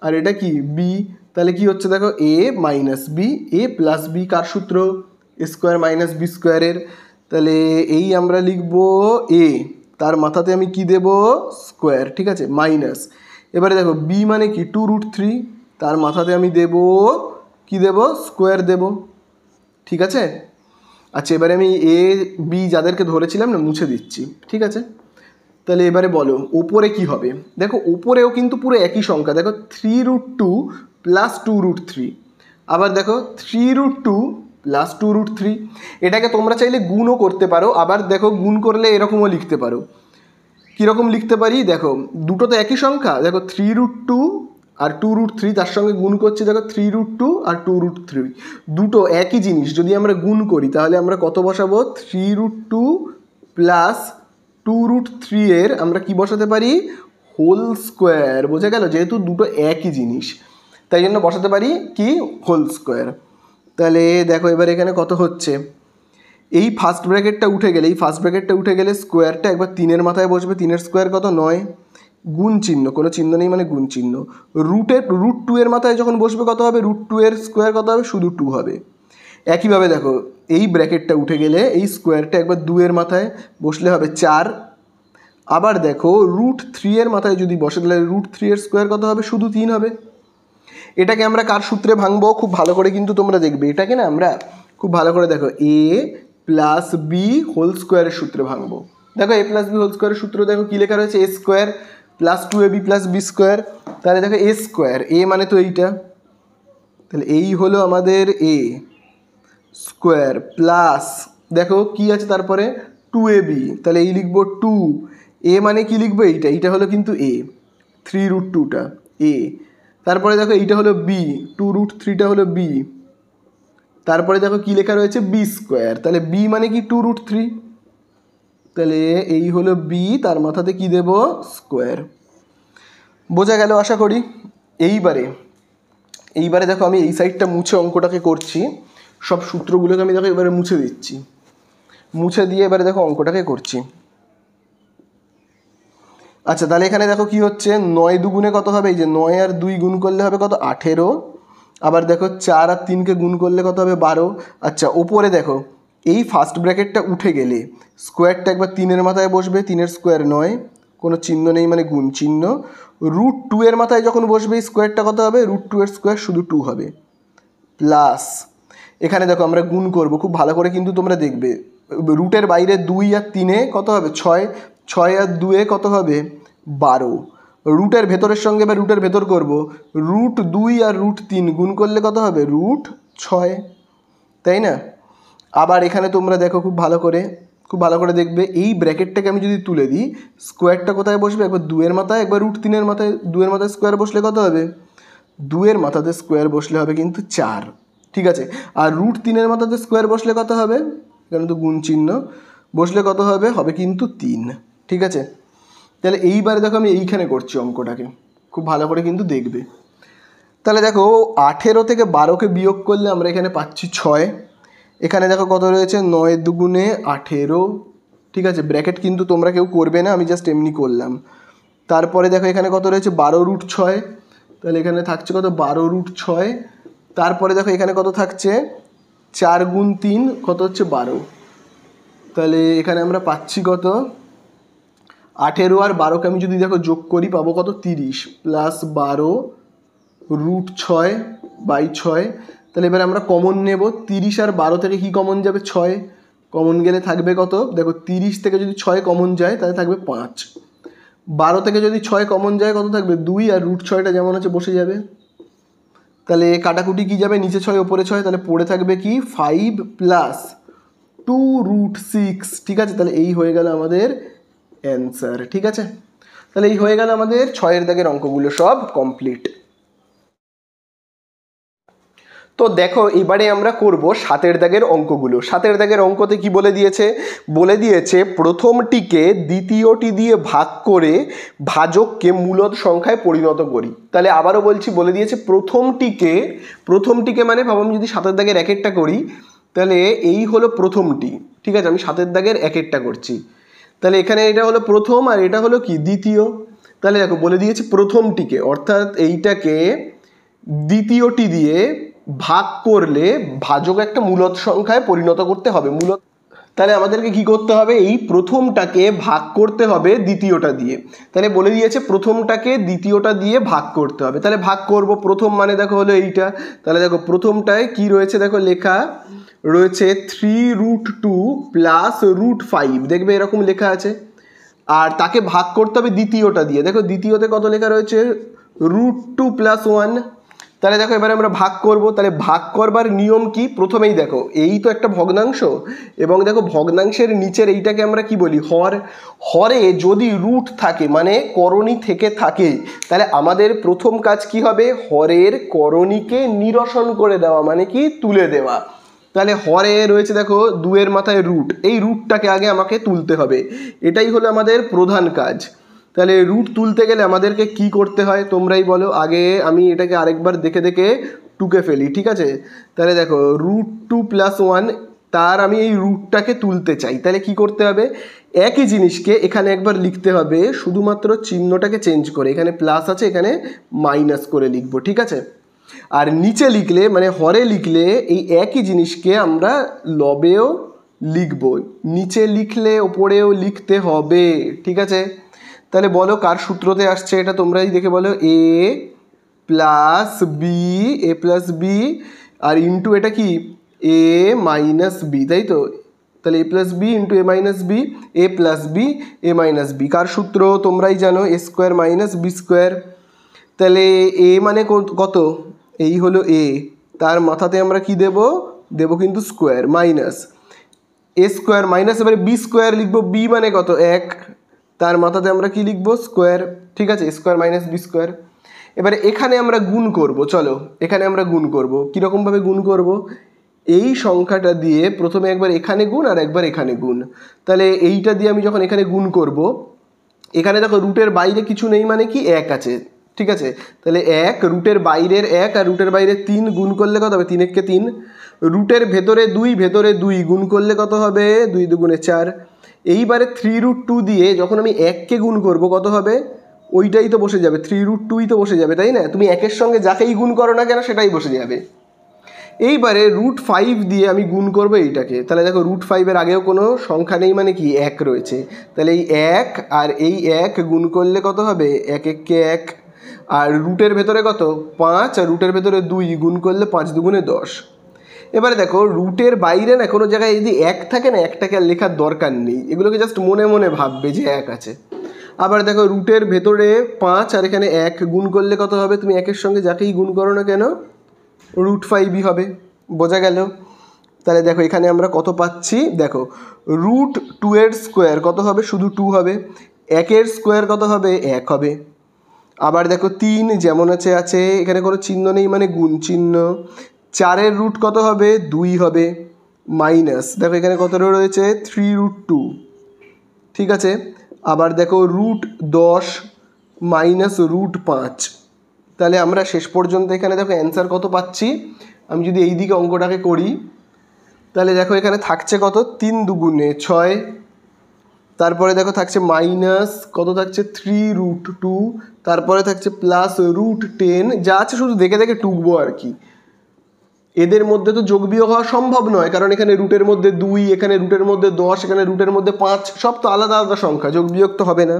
আর এটা কি বি তাহলে কি হচ্ছে দেখো A minus B A plus B কার সূত্র স্কোয়ার মাইনাস বি স্কোয়ারের তাহলে এই আমরা লিখব এ তার মাথাতে আমি কি দেব স্কোয়ার ঠিক আছে মাইনাস এবারে দেখো বি মানে কি টু রুট থ্রি তার মাথাতে আমি দেব কি দেব স্কোয়ার দেব ঠিক আছে আচ্ছা এবারে আমি এ বি যাদেরকে ধরেছিলাম না মুছে দিচ্ছি ঠিক আছে তাহলে এবারে বলো ওপরে কি হবে দেখো ওপরেও কিন্তু পুরো একই সংখ্যা দেখো three root two plus two root three আবার দেখো three root two plus two root three এটাকে তোমরা চাইলে গুণও করতে পারো আবার দেখো গুণ করলে এরকমও লিখতে পারো কীরকম লিখতে পারি দেখো দুটো তো একই সংখ্যা দেখো থ্রি রুট টু আর টু রুট থ্রি তার সঙ্গে গুণ করছি দেখো থ্রি রুট টু আর টু রুট থ্রি দুটো একই জিনিস যদি আমরা গুণ করি তাহলে আমরা কত বসাবো three root two plus two root three এর আমরা কি বসাতে পারি হোল স্কোয়ার বোঝা গেল যেহেতু দুটো একই জিনিস তাই জন্য বসাতে পারি কি হোল স্কোয়ার তাহলে দেখো এবার এখানে কত হচ্ছে এই ফার্স্ট ব্র্যাকেটটা উঠে গেলে এই ফার্স্ট ব্র্যাকেটটা উঠে গেলে স্কোয়ারটা একবার তিনের মাথায় বসবে তিনের স্কোয়ার কত নয় গুণ চিহ্ন কোনো চিহ্ন নেই মানে গুণ চিহ্ন রুটের রুট টু এর মাথায় যখন বসবে কত হবে রুট টু এর স্কোয়ার কত হবে শুধু টু হবে একইভাবে দেখো এই ব্র্যাকেটটা উঠে গেলে এই স্কোয়ারটা একবার দুয়ের মাথায় বসলে হবে চার আবার দেখো রুট থ্রি এর মাথায় যদি বসে তাহলে রুট থ্রি এর স্কোয়ার কত হবে শুধু তিন হবে এটাকে আমরা কার সূত্রে ভাঙবো খুব ভালো করে কিন্তু তোমরা দেখবে এটাকে না আমরা খুব ভালো করে দেখো এ প্লাস বি হোল স্কোয়ারের সূত্রে ভাঙবো দেখো এ প্লাস বি হোল স্কোয়ারের সূত্র দেখো কী লেখা রয়েছে A square plus two A B plus B square তাহলে দেখো এ স্কোয়ার এ মানে তো এইটা তাহলে এই হলো আমাদের এ স্কোয়ার প্লাস দেখো কি আছে তারপরে টু এ বি তাহলে এই লিখবো টু এ মানে কি লিখবো এইটা এইটা হলো কিন্তু এ থ্রি রুট টুটা এ তারপরে দেখো এইটা হলো বি টু রুট থ্রিটা হলো বি তারপরে দেখো কী লেখা রয়েছে বি স্কোয়ার তাহলে বি মানে কি টু রুট থ্রি তাহলে এই হলো বি তার মাথাতে কি দেব স্কোয়ার বোঝা গেল আশা করি এইবারে এইবারে দেখো আমি এই সাইডটা মুছে অঙ্কটাকে করছি সব সূত্রগুলোকে আমি দেখো এবারে মুছে দিচ্ছি মুছে দিয়ে এবারে দেখো অঙ্কটাকে করছি আচ্ছা তাহলে এখানে দেখো কি হচ্ছে নয় দুগুণে কত হবে এই যে নয় আর দুই গুণ করলে হবে কত আঠেরো আবার দেখো চার আর তিনকে গুণ করলে কত হবে বারো আচ্ছা ওপরে দেখো এই ফার্স্ট ব্র্যাকেটটা উঠে গেলে স্কোয়ারটা একবার তিনের মাথায় বসবে তিনের স্কোয়ার নয় কোনো চিহ্ন নেই মানে গুণ চিহ্ন রুট টু এর মাথায় যখন বসবে স্কোয়ারটা কত হবে রুট টু এর স্কোয়ার শুধু টু হবে প্লাস এখানে দেখো আমরা গুণ করব খুব ভালো করে কিন্তু তোমরা দেখবে রুটের বাইরে দুই আর তিনে কত হবে ছয় ছয় আর দুয়ে কত হবে বারো রুটের ভেতরের সঙ্গে বা রুটের ভেতর করব রুট দুই আর রুট তিন গুণ করলে কত হবে রুট ছয় তাই না আবার এখানে তোমরা দেখো খুব ভালো করে খুব ভালো করে দেখবে এই ব্র্যাকেটটাকে আমি যদি তুলে দিই স্কোয়ারটা কোথায় বসবে একবার দুয়ের মাথায় একবার রুট তিনের মাথায় দুয়ের মাথায় স্কোয়ার বসলে কত হবে দুয়ের মাথাতে স্কোয়ার বসলে হবে কিন্তু চার ঠিক আছে আর রুট তিনের মাথাতে স্কোয়ার বসলে কত হবে এখানে তো গুণ চিহ্ন বসলে কত হবে হবে কিন্তু তিন ঠিক আছে তাহলে এইবারে দেখো আমি এইখানে করছি অঙ্কটাকে খুব ভালো করে কিন্তু দেখবে তাহলে দেখো আঠেরো থেকে বারোকে বিয়োগ করলে আমরা এখানে পাচ্ছি ছয় এখানে দেখো কত রয়েছে নয় দুগুণে আঠেরো ঠিক আছে ব্র্যাকেট কিন্তু তোমরা কেউ করবে না আমি জাস্ট এমনি করলাম তারপরে দেখো এখানে কত রয়েছে বারো রুট ছয় তাহলে এখানে থাকছে কত বারো রুট ছয় তারপরে দেখো এখানে কত থাকছে চার গুণ তিন কত হচ্ছে বারো তাহলে এখানে আমরা পাচ্ছি কত আঠেরো আর বারোকে আমি যদি দেখো যোগ করি পাবো কত তিরিশ প্লাস বারো রুট ছয় বাই ছয় তাহলে এবার আমরা কমন নেব তিরিশ আর বারো থেকে কি কমন যাবে ছয় কমন গেলে থাকবে কত দেখো তিরিশ থেকে যদি ছয় কমন যায় তাহলে থাকবে পাঁচ বারো থেকে যদি ছয় কমন যায় কত থাকবে দুই আর রুট ছয়টা যেমন আছে বসে যাবে তাহলে কাটাকুটি কি যাবে নিচে ছয় ওপরে ছয় তাহলে পড়ে থাকবে কি five plus two root six ঠিক আছে তাহলে এই হয়ে গেল আমাদের অ্যান্সার ঠিক আছে তাহলে এই হয়ে গেল আমাদের ছয়ের দাগের অঙ্কগুলো সব কমপ্লিট তো দেখো এবারে আমরা করব সাতের দাগের অঙ্কগুলো সাতের দাগের অঙ্কতে কি বলে দিয়েছে বলে দিয়েছে প্রথমটিকে দ্বিতীয়টি দিয়ে ভাগ করে ভাজককে মূলত সংখ্যায় পরিণত করি তাহলে আবারও বলছি বলে দিয়েছে প্রথমটিকে প্রথমটিকে মানে ভাবো আমি যদি সাতের দাগের এক একটা করি তাহলে এই হলো প্রথমটি ঠিক আছে আমি সাতের দাগের এক একটা করছি তাহলে এখানে এটা হলো প্রথম আর এটা হলো কি দ্বিতীয় তাহলে দেখো বলে দিয়েছে প্রথমটিকে অর্থাৎ এইটাকে দ্বিতীয়টি দিয়ে ভাগ করলে ভাজক একটা মূলত সংখ্যায় পরিণত করতে হবে মূলত তাহলে আমাদেরকে কি করতে হবে এই প্রথমটাকে ভাগ করতে হবে দ্বিতীয়টা দিয়ে তাহলে বলে দিয়েছে প্রথমটাকে দ্বিতীয়টা দিয়ে ভাগ করতে হবে তাহলে ভাগ করব প্রথম মানে দেখো হলো এইটা তাহলে দেখো প্রথমটায় কি রয়েছে দেখো লেখা রয়েছে three root two plus root five দেখবে এরকম লেখা আছে আর তাকে ভাগ করতে হবে দ্বিতীয়টা দিয়ে দেখো দ্বিতীয়তে কত লেখা রয়েছে রুট টু প্লাস ওয়ান তাহলে দেখো এবারে আমরা ভাগ করব তাহলে ভাগ করবার নিয়ম কি প্রথমেই দেখো এই তো একটা ভগ্নাংশ এবং দেখো ভগ্নাংশের নিচের এইটাকে আমরা কি বলি হর হরে যদি রুট থাকে মানে করণী থেকে থাকে তাহলে আমাদের প্রথম কাজ কি হবে হরের করণীকে নিরসন করে দেওয়া মানে কি তুলে দেওয়া তাহলে হরে রয়েছে দেখো দুয়ের মাথায় রুট এই রুটটাকে আগে আমাকে তুলতে হবে এটাই হলো আমাদের প্রধান কাজ তাহলে রুট তুলতে গেলে আমাদেরকে কি করতে হয় তোমরাই বলো আগে আমি এটাকে আরেকবার দেখে দেখে টুকে ফেলি ঠিক আছে তাহলে দেখো রুট টু প্লাস ওয়ান তার আমি এই রুটটাকে তুলতে চাই তাহলে কি করতে হবে একই জিনিসকে এখানে একবার লিখতে হবে শুধুমাত্র চিহ্নটাকে চেঞ্জ করে এখানে প্লাস আছে এখানে মাইনাস করে লিখবো ঠিক আছে আর নিচে লিখলে মানে হরে লিখলে এই একই জিনিসকে আমরা লবেও লিখব নিচে লিখলে ওপরেও লিখতে হবে ঠিক আছে তাহলে বলো কার সূত্রতে আসছে এটা তোমরাই দেখে বলো A plus B A plus B আর ইন্টু এটা কি এ মাইনাস বি তাই তো তাহলে A plus B into A minus B A plus B A minus B কার সূত্র তোমরাই জানো A square minus B square তাহলে এ মানে কত এই হলো এ তার মাথাতে আমরা কি দেব দেব কিন্তু square minus A square minus এবারে বি স্কোয়ার লিখবো বি মানে কত এক তার মাথাতে আমরা কি লিখবো স্কোয়ার ঠিক আছে স্কোয়ার মাইনাস বি স্কোয়ার এবারে এখানে আমরা গুণ করব চলো এখানে আমরা গুণ করব কীরকমভাবে গুণ করব এই সংখ্যাটা দিয়ে প্রথমে একবার এখানে গুণ আর একবার এখানে গুণ তাহলে এইটা দিয়ে আমি যখন এখানে গুণ করব এখানে দেখো রুটের বাইরে কিছু নেই মানে কি এক আছে ঠিক আছে তাহলে এক রুটের বাইরের এক আর রুটের বাইরে তিন গুণ করলে কত হবে তিন এককে তিন রুটের ভেতরে দুই ভেতরে দুই গুণ করলে কত হবে দুই দুগুণে চার এইবারে থ্রি রুট টু দিয়ে যখন আমি এককে গুণ করব কত হবে ওইটাই তো বসে যাবে থ্রি রুট টুই তো বসে যাবে তাই না তুমি একের সঙ্গে যাকেই গুণ করো না কেন সেটাই বসে যাবে এইবারে রুট ফাইভ দিয়ে আমি গুণ করবো এইটাকে তাহলে দেখো রুট ফাইভের আগেও কোনো সংখ্যা নেই মানে কি এক রয়েছে তাহলে এই এক আর এই এক গুণ করলে কত হবে এক এককে এক আর রুটের ভেতরে কত পাঁচ আর রুটের ভেতরে দুই গুণ করলে পাঁচ দুগুণে দশ এবারে দেখো রুটের বাইরে না কোনো জায়গায় যদি এক থাকে না একটাকে আর লেখার দরকার নেই এগুলোকে জাস্ট মনে মনে ভাববে যে এক আছে আবার দেখো রুটের ভেতরে পাঁচ আর এখানে এক গুণ করলে কত হবে তুমি একের সঙ্গে যাকেই গুণ করো না কেন রুট ফাইভই হবে বোঝা গেল তাহলে দেখো এখানে আমরা কত পাচ্ছি দেখো রুট টু এর স্কোয়ার কত হবে শুধু টু হবে একের স্কোয়ার কত হবে এক হবে আবার দেখো তিন যেমন আছে আছে এখানে কোনো চিহ্ন নেই মানে গুণ চিহ্ন চারের রুট কত হবে দুই হবে মাইনাস দেখো এখানে কতটা রয়েছে থ্রি রুট টু ঠিক আছে আবার দেখো রুট দশ মাইনাস রুট পাঁচ তাহলে আমরা শেষ পর্যন্ত এখানে দেখো অ্যান্সার কত পাচ্ছি আমি যদি এই দিকে অঙ্কটাকে করি তাহলে দেখো এখানে থাকছে কত তিন দুগুণে ছয় তারপরে দেখো থাকছে মাইনাস কত থাকছে থ্রি রুট টু তারপরে থাকছে প্লাস রুট টেন যা আছে শুধু দেখে দেখে টুকবো আর কি এদের মধ্যে তো যোগ বিয়োগ হওয়া সম্ভব নয় কারণ এখানে রুটের মধ্যে দুই এখানে রুটের মধ্যে দশ এখানে রুটের মধ্যে পাঁচ সব তো আলাদা আলাদা সংখ্যা যোগ বিয়োগ তো হবে না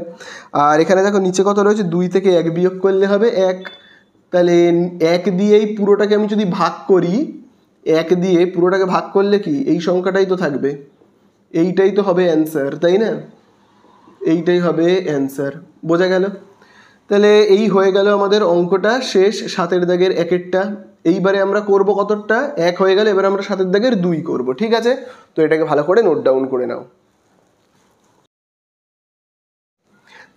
আর এখানে দেখো নিচে কত রয়েছে দুই থেকে এক বিয়োগ করলে হবে এক তাহলে এক দিয়েই পুরোটাকে আমি যদি ভাগ করি এক দিয়ে পুরোটাকে ভাগ করলে কি এই সংখ্যাটাই তো থাকবে এইটাই তো হবে অ্যান্সার তাই না এইটাই হবে অ্যান্সার বোঝা গেল তাহলে এই হয়ে গেল আমাদের অঙ্কটা শেষ সাতের দাগের একেরটা এইবারে আমরা করব কতটা এক হয়ে গেলে এবার আমরা সাতের দাগের দুই করব ঠিক আছে তো এটাকে ভালো করে নোট ডাউন করে নাও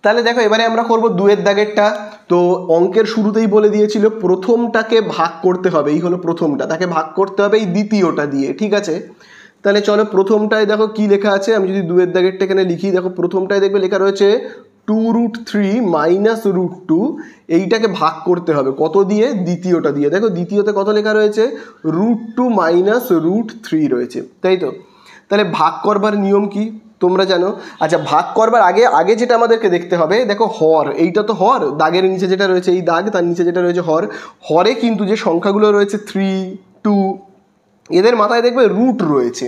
তাহলে দেখো এবারে আমরা করব দুয়ের দাগেরটা তো অঙ্কের শুরুতেই বলে দিয়েছিল প্রথমটাকে ভাগ করতে হবে এই হলো প্রথমটা তাকে ভাগ করতে হবে এই দ্বিতীয়টা দিয়ে ঠিক আছে তাহলে চলো প্রথমটায় দেখো কি লেখা আছে আমি যদি দুয়ের দাগেরটা এখানে লিখি দেখো প্রথমটায় দেখবে লেখা রয়েছে two root three minus root two এইটাকে ভাগ করতে হবে কত দিয়ে দ্বিতীয়টা দিয়ে দেখো দ্বিতীয়তে কত লেখা রয়েছে root two minus root three রয়েছে তাই তো তাহলে ভাগ করবার নিয়ম কি তোমরা জানো আচ্ছা ভাগ করবার আগে আগে যেটা আমাদেরকে দেখতে হবে দেখো হর এইটা তো হর দাগের নিচে যেটা রয়েছে এই দাগ তার নিচে যেটা রয়েছে হর হরে কিন্তু যে সংখ্যাগুলো রয়েছে থ্রি টু এদের মাথায় দেখবে রুট রয়েছে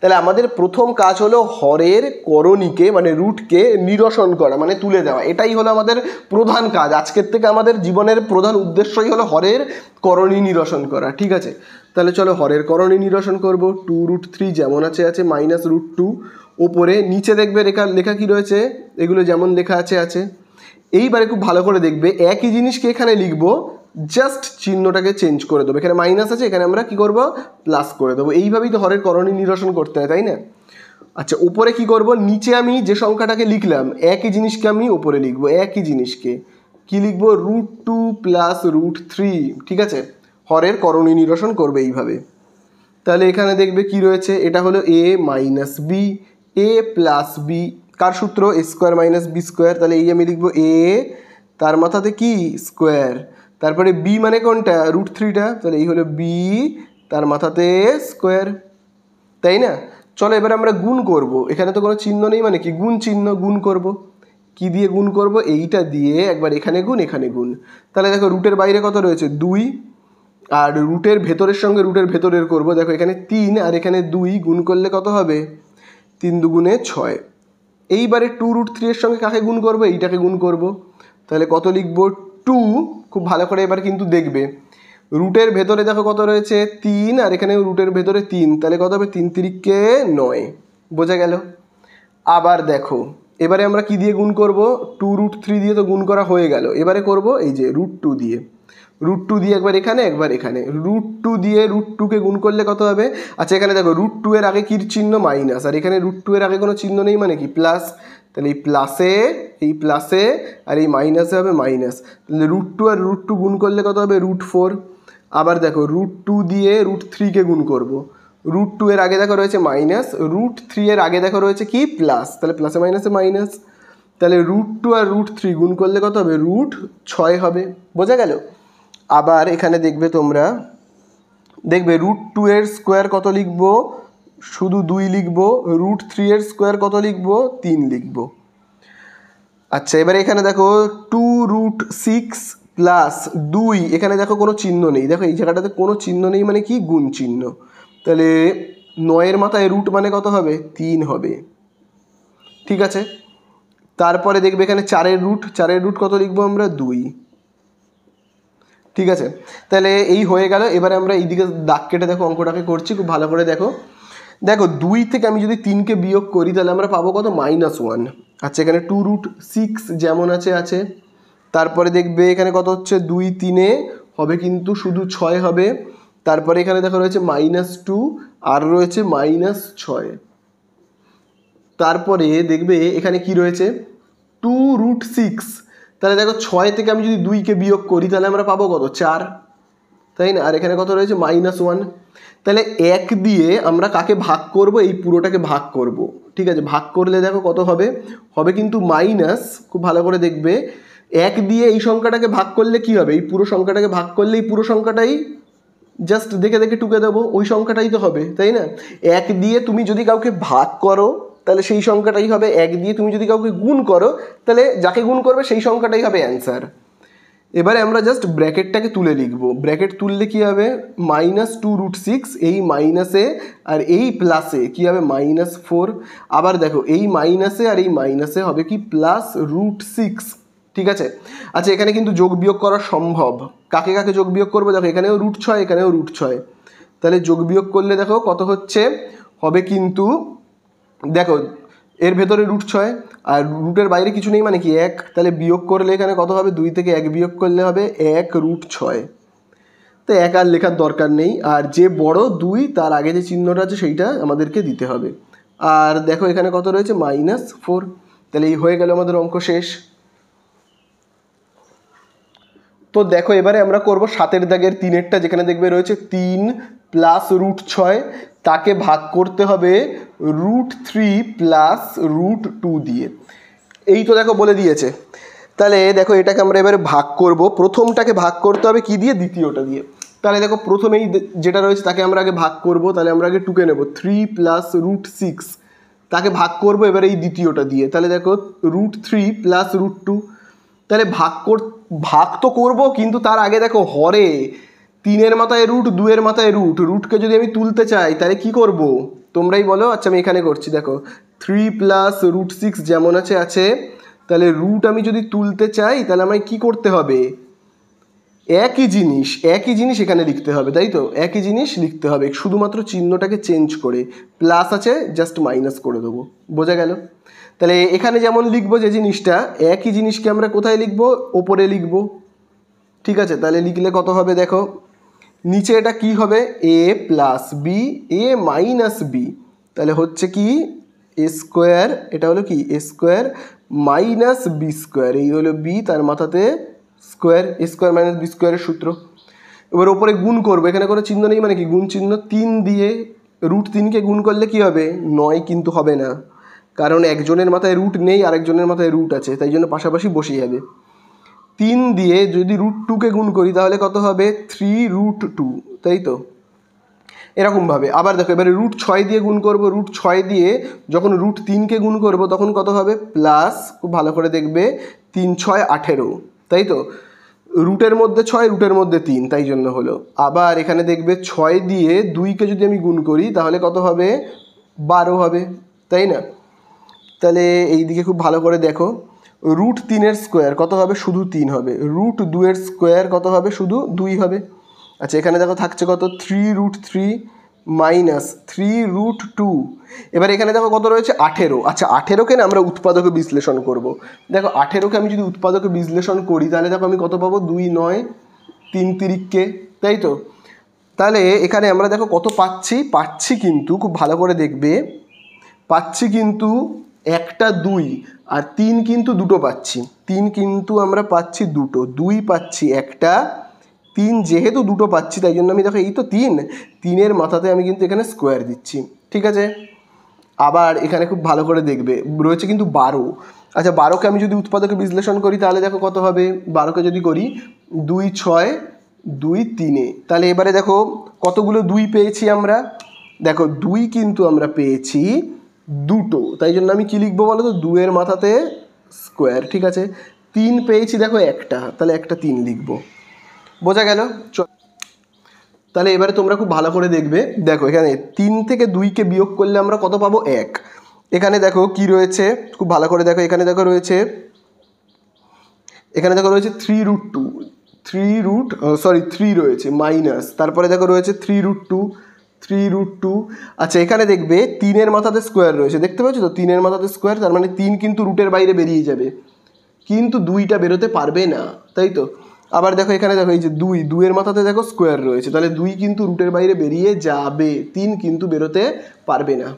তাহলে আমাদের প্রথম কাজ হলো হরের করণীকে মানে রুটকে নিরসন করা মানে তুলে দেওয়া এটাই হলো আমাদের প্রধান কাজ আজকের থেকে আমাদের জীবনের প্রধান উদ্দেশ্যই হলো হরের করণী নিরসন করা ঠিক আছে তাহলে চলো হরের করণী নিরসন করব টু রুট থ্রি যেমন আছে আছে মাইনাস রুট টু ওপরে নিচে দেখবে রেখা লেখা কি রয়েছে এগুলো যেমন লেখা আছে আছে এইবারে খুব ভালো করে দেখবে একই জিনিসকে এখানে লিখবো জাস্ট চিহ্নটাকে চেঞ্জ করে দেবো এখানে মাইনাস আছে এখানে আমরা কি করব প্লাস করে দেবো এইভাবেই তো হরের করণী নিরসন করতে হয় তাই না আচ্ছা উপরে কি করব নিচে আমি যে সংখ্যাটাকে লিখলাম একই জিনিসকে আমি ওপরে লিখব একই জিনিসকে কি লিখব root two plus root three ঠিক আছে হরের করণী নিরসন করবে এইভাবে তাহলে এখানে দেখবে কি রয়েছে এটা হলো A minus B A plus B কার সূত্র A square minus B square তাহলে এই আমি লিখবো এ তার মাথাতে কি স্কোয়ার তারপরে বি মানে কোনটা রুট থ্রিটা তাহলে এই হলো বি তার মাথাতে স্কোয়ার তাই না চলো এবার আমরা গুণ করব এখানে তো কোনো চিহ্ন নেই মানে কি গুণ চিহ্ন গুণ করব কি দিয়ে গুণ করব এইটা দিয়ে একবার এখানে গুণ এখানে গুণ তাহলে দেখো রুটের বাইরে কত রয়েছে দুই আর রুটের ভেতরের সঙ্গে রুটের ভেতরের করব দেখো এখানে তিন আর এখানে দুই গুণ করলে কত হবে তিন দুগুণে ছয় এইবারে টু রুট থ্রি এর সঙ্গে কাকে গুণ করবো এইটাকে গুণ করব তাহলে কত লিখবো টু খুব ভালো করে এবার কিন্তু দেখবে রুটের ভেতরে দেখো কত রয়েছে তিন আর এখানে রুটের ভেতরে তিন তাহলে কত হবে তিন তিরিককে নয় বোঝা গেল আবার দেখো এবারে আমরা কি দিয়ে গুণ করব টু রুট থ্রি দিয়ে তো গুণ করা হয়ে গেল এবারে করব এই যে রুট টু দিয়ে রুট টু দিয়ে একবার এখানে একবার এখানে রুট টু দিয়ে রুট টুকে গুণ করলে কত হবে আচ্ছা এখানে দেখো রুট টু এর আগে কির চিহ্ন মাইনাস আর এখানে রুট টু এর আগে কোনো চিহ্ন নেই মানে কি প্লাস তাহলে এই প্লাসে এই প্লাসে আর এই মাইনাসে হবে মাইনাস তাহলে রুট টু আর রুট টু গুণ করলে কত হবে রুট ফোর আবার দেখো রুট টু দিয়ে রুট থ্রিকে গুণ করবো রুট টু এর আগে দেখো রয়েছে মাইনাস রুট থ্রি এর আগে দেখো রয়েছে কি প্লাস তাহলে প্লাসে মাইনাসে মাইনাস তাহলে রুট টু আর রুট থ্রি গুণ করলে কত হবে রুট ছয় হবে বোঝা গেল আবার এখানে দেখবে তোমরা দেখবে রুট টু এর স্কোয়ার কত লিখব শুধু দুই লিখব রুট থ্রি এর স্কোয়ার কত লিখব তিন লিখব আচ্ছা এবারে এখানে দেখো টু রুট সিক্স প্লাস দুই এখানে দেখো কোনো চিহ্ন নেই দেখো এই জায়গাটাতে কোনো চিহ্ন নেই মানে কি গুণ চিহ্ন তাহলে নয়ের মাথায় রুট মানে কত হবে তিন হবে ঠিক আছে তারপরে দেখবে এখানে চারের রুট চারের রুট কত লিখবো আমরা দুই ঠিক আছে তাহলে এই হয়ে গেল এবারে আমরা এইদিকে দাগ কেটে দেখো অঙ্কটাকে করছি খুব ভালো করে দেখো দেখো দুই থেকে আমি যদি তিনকে বিয়োগ করি তাহলে আমরা পাবো কত মাইনাস ওয়ান আচ্ছা এখানে টু রুট সিক্স যেমন আছে আছে তারপরে দেখবে এখানে কত হচ্ছে দুই তিনে হবে কিন্তু শুধু ছয় হবে তারপরে এখানে দেখো রয়েছে মাইনাস টু আর রয়েছে মাইনাস ছয় তারপরে দেখবে এখানে কি রয়েছে টু রুট সিক্স তাহলে দেখো ছয় থেকে আমি যদি দুইকে বিয়োগ করি তাহলে আমরা পাবো কত চার তাই না আর এখানে কত রয়েছে মাইনাস ওয়ান তাহলে এক দিয়ে আমরা কাকে ভাগ করব এই পুরোটাকে ভাগ করব ঠিক আছে ভাগ করলে দেখো কত হবে হবে কিন্তু মাইনাস খুব ভালো করে দেখবে এক দিয়ে এই সংখ্যাটাকে ভাগ করলে কি হবে এই পুরো সংখ্যাটাকে ভাগ করলে এই পুরো সংখ্যাটাই জাস্ট দেখে দেখে টুকে দেবো ওই সংখ্যাটাই তো হবে তাই না এক দিয়ে তুমি যদি কাউকে ভাগ করো তাহলে সেই সংখ্যাটাই হবে এক দিয়ে তুমি যদি কাউকে গুণ করো তাহলে যাকে গুণ করবে সেই সংখ্যাটাই হবে অ্যান্সার এবারে আমরা জাস্ট ব্র্যাকেটটাকে তুলে লিখব ব্র্যাকেট তুললে কী হবে মাইনাস টু রুট সিক্স এই মাইনাসে আর এই প্লাসে কী হবে মাইনাস ফোর আবার দেখো এই মাইনাসে আর এই মাইনাসে হবে কি প্লাস রুট সিক্স ঠিক আছে আচ্ছা এখানে কিন্তু যোগ বিয়োগ করা সম্ভব কাকে কাকে যোগ বিয়োগ করবো দেখো এখানেও রুট ছয় এখানেও রুট ছয় তাহলে যোগ বিয়োগ করলে দেখো কত হচ্ছে হবে কিন্তু দেখো এর ভেতরে রুট ছয় আর রুটের বাইরে কিছু নেই মানে কি এক তাহলে বিয়োগ করলে এখানে কত হবে দুই থেকে এক বিয়োগ করলে হবে এক রুট ছয় তো এক আর লেখার দরকার নেই আর যে বড় দুই তার আগে যে চিহ্নটা আছে সেইটা আমাদেরকে দিতে হবে আর দেখো এখানে কত রয়েছে মাইনাস ফোর তাহলে এই হয়ে গেল আমাদের অঙ্ক শেষ তো দেখো এবারে আমরা করব সাতের দাগের তিনেরটা যেখানে দেখবে রয়েছে তিন প্লাস রুট ছয় তাকে ভাগ করতে হবে root three plus root two দিয়ে এই তো দেখো বলে দিয়েছে তাহলে দেখো এটাকে আমরা এবারে ভাগ করব প্রথমটাকে ভাগ করতে হবে কি দিয়ে দ্বিতীয়টা দিয়ে তাহলে দেখো প্রথমেই যেটা রয়েছে তাকে আমরা আগে ভাগ করব তাহলে আমরা আগে টুকে নেব থ্রি প্লাস রুট সিক্স তাকে ভাগ করব এবার এই দ্বিতীয়টা দিয়ে তাহলে দেখো root three plus root two তাহলে ভাগ কর ভাগ তো করবো কিন্তু তার আগে দেখো হরে তিনের মাথায় রুট দুয়ের মাথায় রুট রুটকে যদি আমি তুলতে চাই তাহলে কি করব তোমরাই বলো আচ্ছা আমি এখানে করছি দেখো থ্রি প্লাস রুট সিক্স যেমন আছে আছে তাহলে রুট আমি যদি তুলতে চাই তাহলে আমায় কি করতে হবে একই জিনিস একই জিনিস এখানে লিখতে হবে তাই তো একই জিনিস লিখতে হবে শুধুমাত্র চিহ্নটাকে চেঞ্জ করে প্লাস আছে জাস্ট মাইনাস করে দেবো বোঝা গেল তাহলে এখানে যেমন লিখবো যে জিনিসটা একই জিনিসকে আমরা কোথায় লিখবো ওপরে লিখবো ঠিক আছে তাহলে লিখলে কত হবে দেখো নিচে এটা কি হবে A plus B A minus B তাহলে হচ্ছে কি এ স্কোয়ার এটা হলো কি A square minus B square এই হলো বি তার মাথাতে square A square minus B স্কোয়ারের সূত্র এবার ওপরে গুণ করবো এখানে কোনো চিহ্ন নেই মানে কি গুণ চিহ্ন তিন দিয়ে রুট তিনকে গুণ করলে কি হবে নয় কিন্তু হবে না কারণ একজনের মাথায় রুট নেই আরেকজনের মাথায় রুট আছে তাই জন্য পাশাপাশি বসে যাবে তিন দিয়ে যদি রুট টুকে গুণ করি তাহলে কত হবে থ্রি রুট টু তাই তো এরকমভাবে আবার দেখো এবারে রুট ছয় দিয়ে গুণ করব রুট ছয় দিয়ে যখন রুট তিনকে গুণ করব তখন কত হবে প্লাস খুব ভালো করে দেখবে তিন ছয় আঠেরো তাই তো রুটের মধ্যে ছয় রুটের মধ্যে তিন তাই জন্য হলো আবার এখানে দেখবে ছয় দিয়ে দুইকে যদি আমি গুণ করি তাহলে কত হবে বারো হবে তাই না তাহলে এই দিকে খুব ভালো করে দেখো রুট তিনের স্কোয়ার কত হবে শুধু তিন হবে রুট দুয়ের স্কোয়ার কত হবে শুধু দুই হবে আচ্ছা এখানে দেখো থাকছে কত three root three minus three root two এবার এখানে দেখো কত রয়েছে আঠেরো আচ্ছা আঠেরোকে না আমরা উৎপাদকে বিশ্লেষণ করব। দেখো আঠেরোকে আমি যদি উৎপাদকে বিশ্লেষণ করি তাহলে দেখো আমি কত পাবো দুই নয় তিন তিরিককে তাই তো তাহলে এখানে আমরা দেখো কত পাচ্ছি পাচ্ছি কিন্তু খুব ভালো করে দেখবে পাচ্ছি কিন্তু একটা দুই আর তিন কিন্তু দুটো পাচ্ছি তিন কিন্তু আমরা পাচ্ছি দুটো দুই পাচ্ছি একটা তিন যেহেতু দুটো পাচ্ছি তাই জন্য আমি দেখো এই তো তিন তিনের মাথাতে আমি কিন্তু এখানে স্কোয়ার দিচ্ছি ঠিক আছে আবার এখানে খুব ভালো করে দেখবে রয়েছে কিন্তু বারো আচ্ছা বারোকে আমি যদি উৎপাদকে বিশ্লেষণ করি তাহলে দেখো কত হবে বারোকে যদি করি দুই ছয় দুই তিনে তাহলে এবারে দেখো কতগুলো দুই পেয়েছি আমরা দেখো দুই কিন্তু আমরা পেয়েছি দুটো তাই জন্য আমি কী লিখবো বলো তো দুয়ের মাথাতে স্কোয়ার ঠিক আছে তিন পেয়েছি দেখো একটা তাহলে একটা তিন লিখবো বোঝা গেল তাহলে এবারে তোমরা খুব ভালো করে দেখবে দেখো এখানে তিন থেকে দুইকে বিয়োগ করলে আমরা কত পাবো এক এখানে দেখো কি রয়েছে খুব ভালো করে দেখো এখানে দেখো রয়েছে এখানে দেখো রয়েছে three root two three root sorry three রয়েছে মাইনাস তারপরে দেখো রয়েছে three root two three root two আচ্ছা এখানে দেখবে তিনের মাথাতে স্কোয়ার রয়েছে দেখতে পাচ্ছ তো তিনের মাথাতে স্কোয়ার তার মানে তিন কিন্তু রুটের বাইরে বেরিয়ে যাবে কিন্তু দুইটা বেরোতে পারবে না তাই তো আবার দেখো এখানে দেখো এই যে দুই দুইয়ের মাথাতে দেখো স্কোয়ার রয়েছে তাহলে দুই কিন্তু রুটের বাইরে বেরিয়ে যাবে তিন কিন্তু বেরোতে পারবে না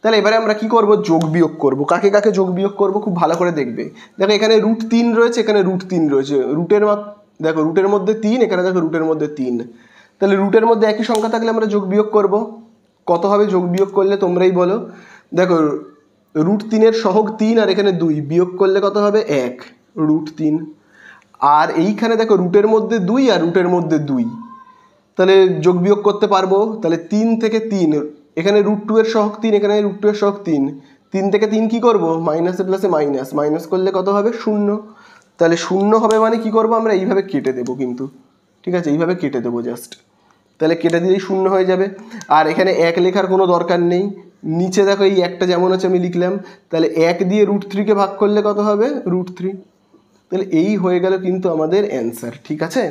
তাহলে এবারে আমরা কি করব যোগ বিয়োগ করব কাকে কাকে যোগ বিয়োগ করব খুব ভালো করে দেখবে দেখো এখানে রুট তিন রয়েছে এখানে রুট তিন রয়েছে রুটের দেখো রুটের মধ্যে তিন এখানে দেখো রুটের মধ্যে তিন তাহলে রুটের মধ্যে একই সংখ্যা থাকলে আমরা যোগ বিয়োগ করবো কত হবে যোগ বিয়োগ করলে তোমরাই বলো দেখো রুট তিনের সহগ তিন আর এখানে দুই বিয়োগ করলে কত হবে এক রুট তিন আর এইখানে দেখো রুটের মধ্যে দুই আর রুটের মধ্যে দুই তাহলে যোগ বিয়োগ করতে পারবো তাহলে তিন থেকে তিন এখানে রুট টু এর সহক তিন এখানে রুট টু এর সহক তিন তিন থেকে তিন কী করবো মাইনাসে প্লাসে মাইনাস মাইনাস করলে কত হবে শূন্য তাহলে শূন্য হবে মানে কি করব আমরা এইভাবে কেটে দেবো কিন্তু ঠিক আছে এইভাবে কেটে দেবো জাস্ট তাহলে কেটে দিলেই শূন্য হয়ে যাবে আর এখানে এক লেখার কোনো দরকার নেই নিচে দেখো এই একটা যেমন আছে আমি লিখলাম তাহলে এক দিয়ে রুট থ্রিকে ভাগ করলে কত হবে রুট থ্রি তাহলে এই হয়ে গেল কিন্তু আমাদের অ্যান্সার ঠিক আছে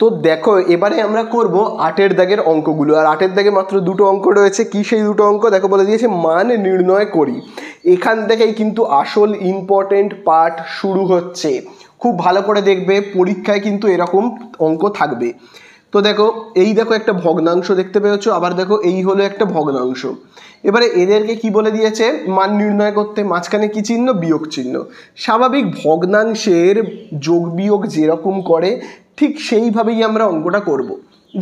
তো দেখো এবারে আমরা করব আটের দাগের অঙ্কগুলো আর আটের দাগে মাত্র দুটো অঙ্ক রয়েছে কি সেই দুটো অঙ্ক দেখো বলে দিয়েছে মান নির্ণয় করি এখান থেকেই কিন্তু আসল ইম্পর্টেন্ট পার্ট শুরু হচ্ছে খুব ভালো করে দেখবে পরীক্ষায় কিন্তু এরকম অঙ্ক থাকবে তো দেখো এই দেখো একটা ভগ্নাংশ দেখতে পেয়েছো আবার দেখো এই হলো একটা ভগ্নাংশ এবারে এদেরকে কি বলে দিয়েছে মান নির্ণয় করতে মাঝখানে কি চিহ্ন বিয়োগ চিহ্ন স্বাভাবিক ভগ্নাংশের যোগ বিয়োগ যেরকম করে ঠিক সেইভাবেই আমরা অঙ্কটা করব।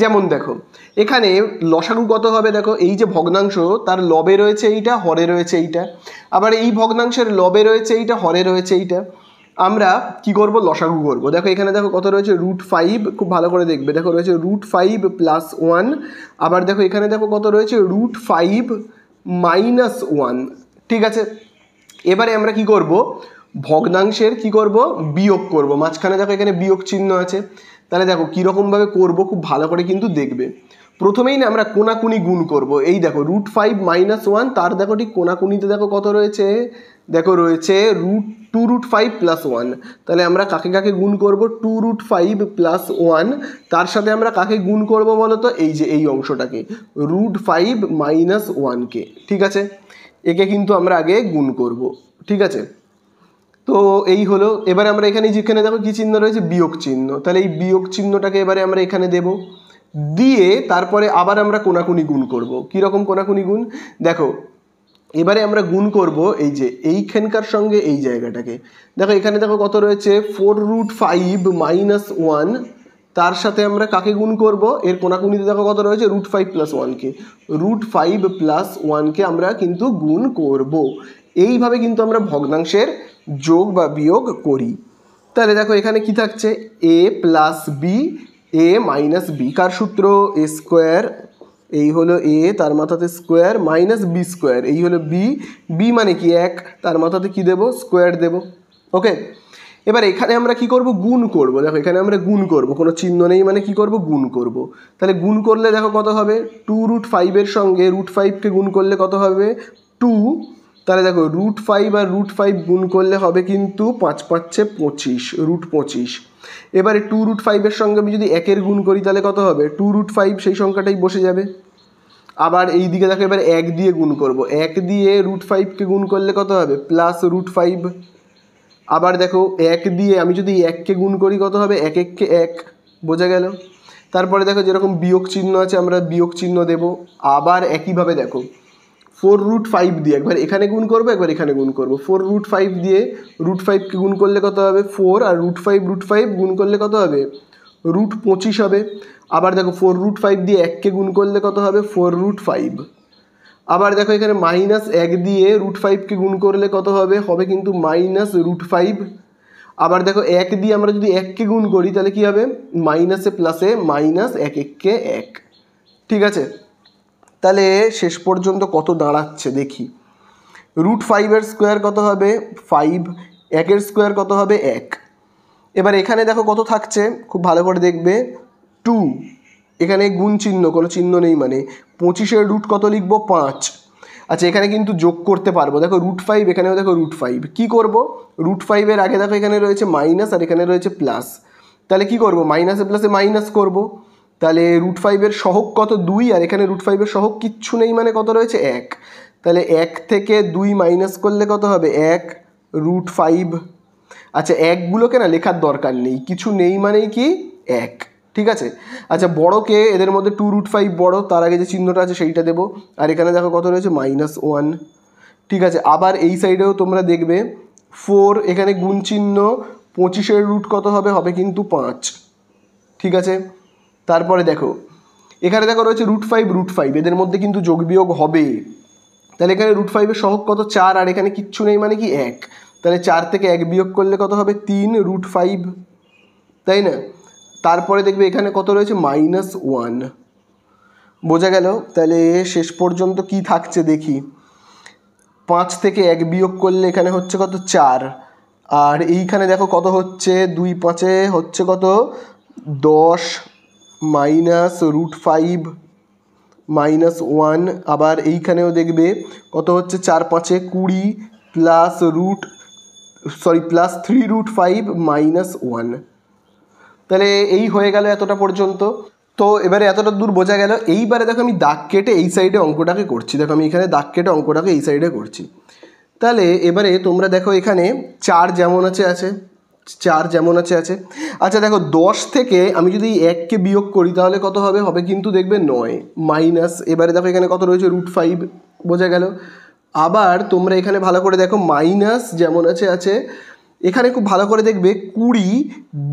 যেমন দেখো এখানে লসাগু কত হবে দেখো এই যে ভগ্নাংশ তার লবে রয়েছে এইটা হরে রয়েছে এইটা আবার এই ভগ্নাংশের লবে রয়েছে এইটা হরে রয়েছে এইটা আমরা কি করব লসাগু করব দেখো এখানে দেখো কত রয়েছে রুট ফাইভ খুব ভালো করে দেখবে দেখো রয়েছে রুট ফাইভ প্লাস ওয়ান আবার দেখো এখানে দেখো কত রয়েছে রুট ফাইভ মাইনাস ওয়ান ঠিক আছে এবারে আমরা কি করব ভগ্নাংশের কি করব বিয়োগ করব মাঝখানে দেখো এখানে বিয়োগ চিহ্ন আছে তাহলে দেখো কীরকমভাবে করব খুব ভালো করে কিন্তু দেখবে প্রথমেই না আমরা কোনাকুনি গুণ করব এই দেখো রুট ফাইভ মাইনাস ওয়ান তার দেখো ঠিক কোনাকুনিতে দেখো কত রয়েছে দেখো রয়েছে root two root five plus one তাহলে আমরা কাকে কাকে গুণ করব two root five plus one তার সাথে আমরা কাকে গুণ করব বলো তো এই যে এই অংশটাকে রুট ফাইভ মাইনাস ওয়ানকে ঠিক আছে একে কিন্তু আমরা আগে গুণ করব ঠিক আছে তো এই হলো এবারে আমরা এখানে যেখানে দেখো কী চিহ্ন রয়েছে বিয়োগ চিহ্ন তাহলে এই বিয়োগ চিহ্নটাকে এবারে আমরা এখানে দেবো দিয়ে তারপরে আবার আমরা কোনাকুনি গুণ করব কীরকম কোনাকুনি গুণ দেখো এবারে আমরা গুণ করব এই যে এইখানকার সঙ্গে এই জায়গাটাকে দেখো এখানে দেখো কত রয়েছে four root five minus one তার সাথে আমরা কাকে গুণ করব এর কোনাকুনিতে দেখো কত রয়েছে রুট ফাইভ প্লাস ওয়ানকে রুট ফাইভ প্লাস ওয়ানকে আমরা কিন্তু গুণ করব এইভাবে কিন্তু আমরা ভগ্নাংশের যোগ বা বিয়োগ করি তাহলে দেখো এখানে কি থাকছে A plus B A minus B কার সূত্র এ স্কোয়ার এই হলো এ তার মাথাতে স্কোয়ার মাইনাস বি স্কোয়ার এই হলো বি বি মানে কি এক তার মাথাতে কি দেব স্কোয়ার দেব ওকে এবার এখানে আমরা কি করব গুণ করব দেখো এখানে আমরা গুণ করব কোনো চিহ্ন নেই মানে কি করব গুণ করব তাহলে গুণ করলে দেখো কত হবে টু রুট ফাইভের সঙ্গে রুট ফাইভকে গুণ করলে কত হবে টু তাহলে দেখো রুট ফাইভ আর রুট ফাইভ গুণ করলে হবে কিন্তু পাঁচ পাঁচছে পঁচিশ রুট পঁচিশ এবারে টু রুট ফাইভের সঙ্গে আমি যদি একের গুণ করি তাহলে কত হবে টু রুট ফাইভ সেই সংখ্যাটাই বসে যাবে আবার এই দিকে দেখো এবার এক দিয়ে গুণ করব এক দিয়ে রুট ফাইভকে গুণ করলে কত হবে প্লাস রুট ফাইভ আবার দেখো এক দিয়ে আমি যদি এককে গুণ করি কত হবে এক এককে এক বোঝা গেল তারপরে দেখো যেরকম বিয়োগ চিহ্ন আছে আমরা বিয়োগ চিহ্ন দেব আবার একইভাবে দেখো ফোর রুট ফাইভ দিয়ে একবার এখানে গুণ করবো একবার এখানে গুণ করবো ফোর রুট ফাইভ দিয়ে রুট ফাইভকে গুণ করলে কত হবে ফোর আর রুট ফাইভ রুট ফাইভ গুণ করলে কত হবে রুট পঁচিশ হবে আবার দেখো ফোর রুট ফাইভ দিয়ে এককে গুণ করলে কত হবে ফোর রুট ফাইভ আবার দেখো এখানে মাইনাস এক দিয়ে রুট ফাইভকে গুণ করলে কত হবে হবে কিন্তু মাইনাস রুট ফাইভ আবার দেখো এক দিয়ে আমরা যদি এককে গুণ করি তাহলে কি হবে মাইনাসে প্লাসে মাইনাস এক এককে এক ঠিক আছে তাহলে শেষ পর্যন্ত কত দাঁড়াচ্ছে দেখি রুট ফাইভের স্কোয়ার কত হবে ফাইভ একের স্কোয়ার কত হবে এক এবার এখানে দেখো কত থাকছে খুব ভালো করে দেখবে টু এখানে গুণ চিহ্ন কোনো চিহ্ন নেই মানে পঁচিশের রুট কত লিখবো পাঁচ আচ্ছা এখানে কিন্তু যোগ করতে পারবো দেখো রুট ফাইভ এখানেও দেখো রুট ফাইভ কী করবো রুট ফাইভের আগে দেখো এখানে রয়েছে মাইনাস আর এখানে রয়েছে প্লাস তাহলে কি করব মাইনাসে প্লাসে মাইনাস করবো তাহলে রুট ফাইভের সহক কত দুই আর এখানে রুট ফাইভের সহক কিচ্ছু নেই মানে কত রয়েছে এক তাহলে এক থেকে দুই মাইনাস করলে কত হবে এক রুট ফাইভ আচ্ছা একগুলোকে না লেখার দরকার নেই কিছু নেই মানেই কি এক ঠিক আছে আচ্ছা বড়োকে এদের মধ্যে টু রুট ফাইভ বড়ো তার আগে যে চিহ্নটা আছে সেইটা দেবো আর এখানে দেখো কত রয়েছে মাইনাস ওয়ান ঠিক আছে আবার এই সাইডেও তোমরা দেখবে ফোর এখানে গুণ চিহ্ন পঁচিশের রুট কত হবে হবে কিন্তু পাঁচ ঠিক আছে তারপরে দেখো এখানে দেখো রয়েছে রুট ফাইভ রুট ফাইভ এদের মধ্যে কিন্তু যোগ বিয়োগ হবে তাহলে এখানে রুট ফাইভের সহক কত চার আর এখানে কিচ্ছু নেই মানে কি এক তাহলে চার থেকে এক বিয়োগ করলে কত হবে তিন রুট ফাইভ তাই না তারপরে দেখবে এখানে কত রয়েছে মাইনাস ওয়ান বোঝা গেল তাহলে শেষ পর্যন্ত কি থাকছে দেখি পাঁচ থেকে এক বিয়োগ করলে এখানে হচ্ছে কত চার আর এইখানে দেখো কত হচ্ছে দুই পাঁচে হচ্ছে কত দশ minus root five minus one আবার এইখানেও দেখবে কত হচ্ছে চার পাঁচে কুড়ি plus root sorry plus three root five minus one তাহলে এই হয়ে গেল এতটা পর্যন্ত তো এবারে এতটা দূর বোঝা গেল এইবারে দেখো আমি দাগ কেটে এই সাইডে অঙ্কটাকে করছি দেখো আমি এখানে দাগ কেটে অঙ্কটাকে এই সাইডে করছি তাহলে এবারে তোমরা দেখো এখানে চার যেমন আছে আছে চার যেমন আছে আছে আচ্ছা দেখো দশ থেকে আমি যদি এককে বিয়োগ করি তাহলে কত হবে হবে কিন্তু দেখবে নয় মাইনাস এবারে দেখো এখানে কত রয়েছে রুট ফাইভ বোঝা গেল আবার তোমরা এখানে ভালো করে দেখো মাইনাস যেমন আছে আছে এখানে খুব ভালো করে দেখবে কুড়ি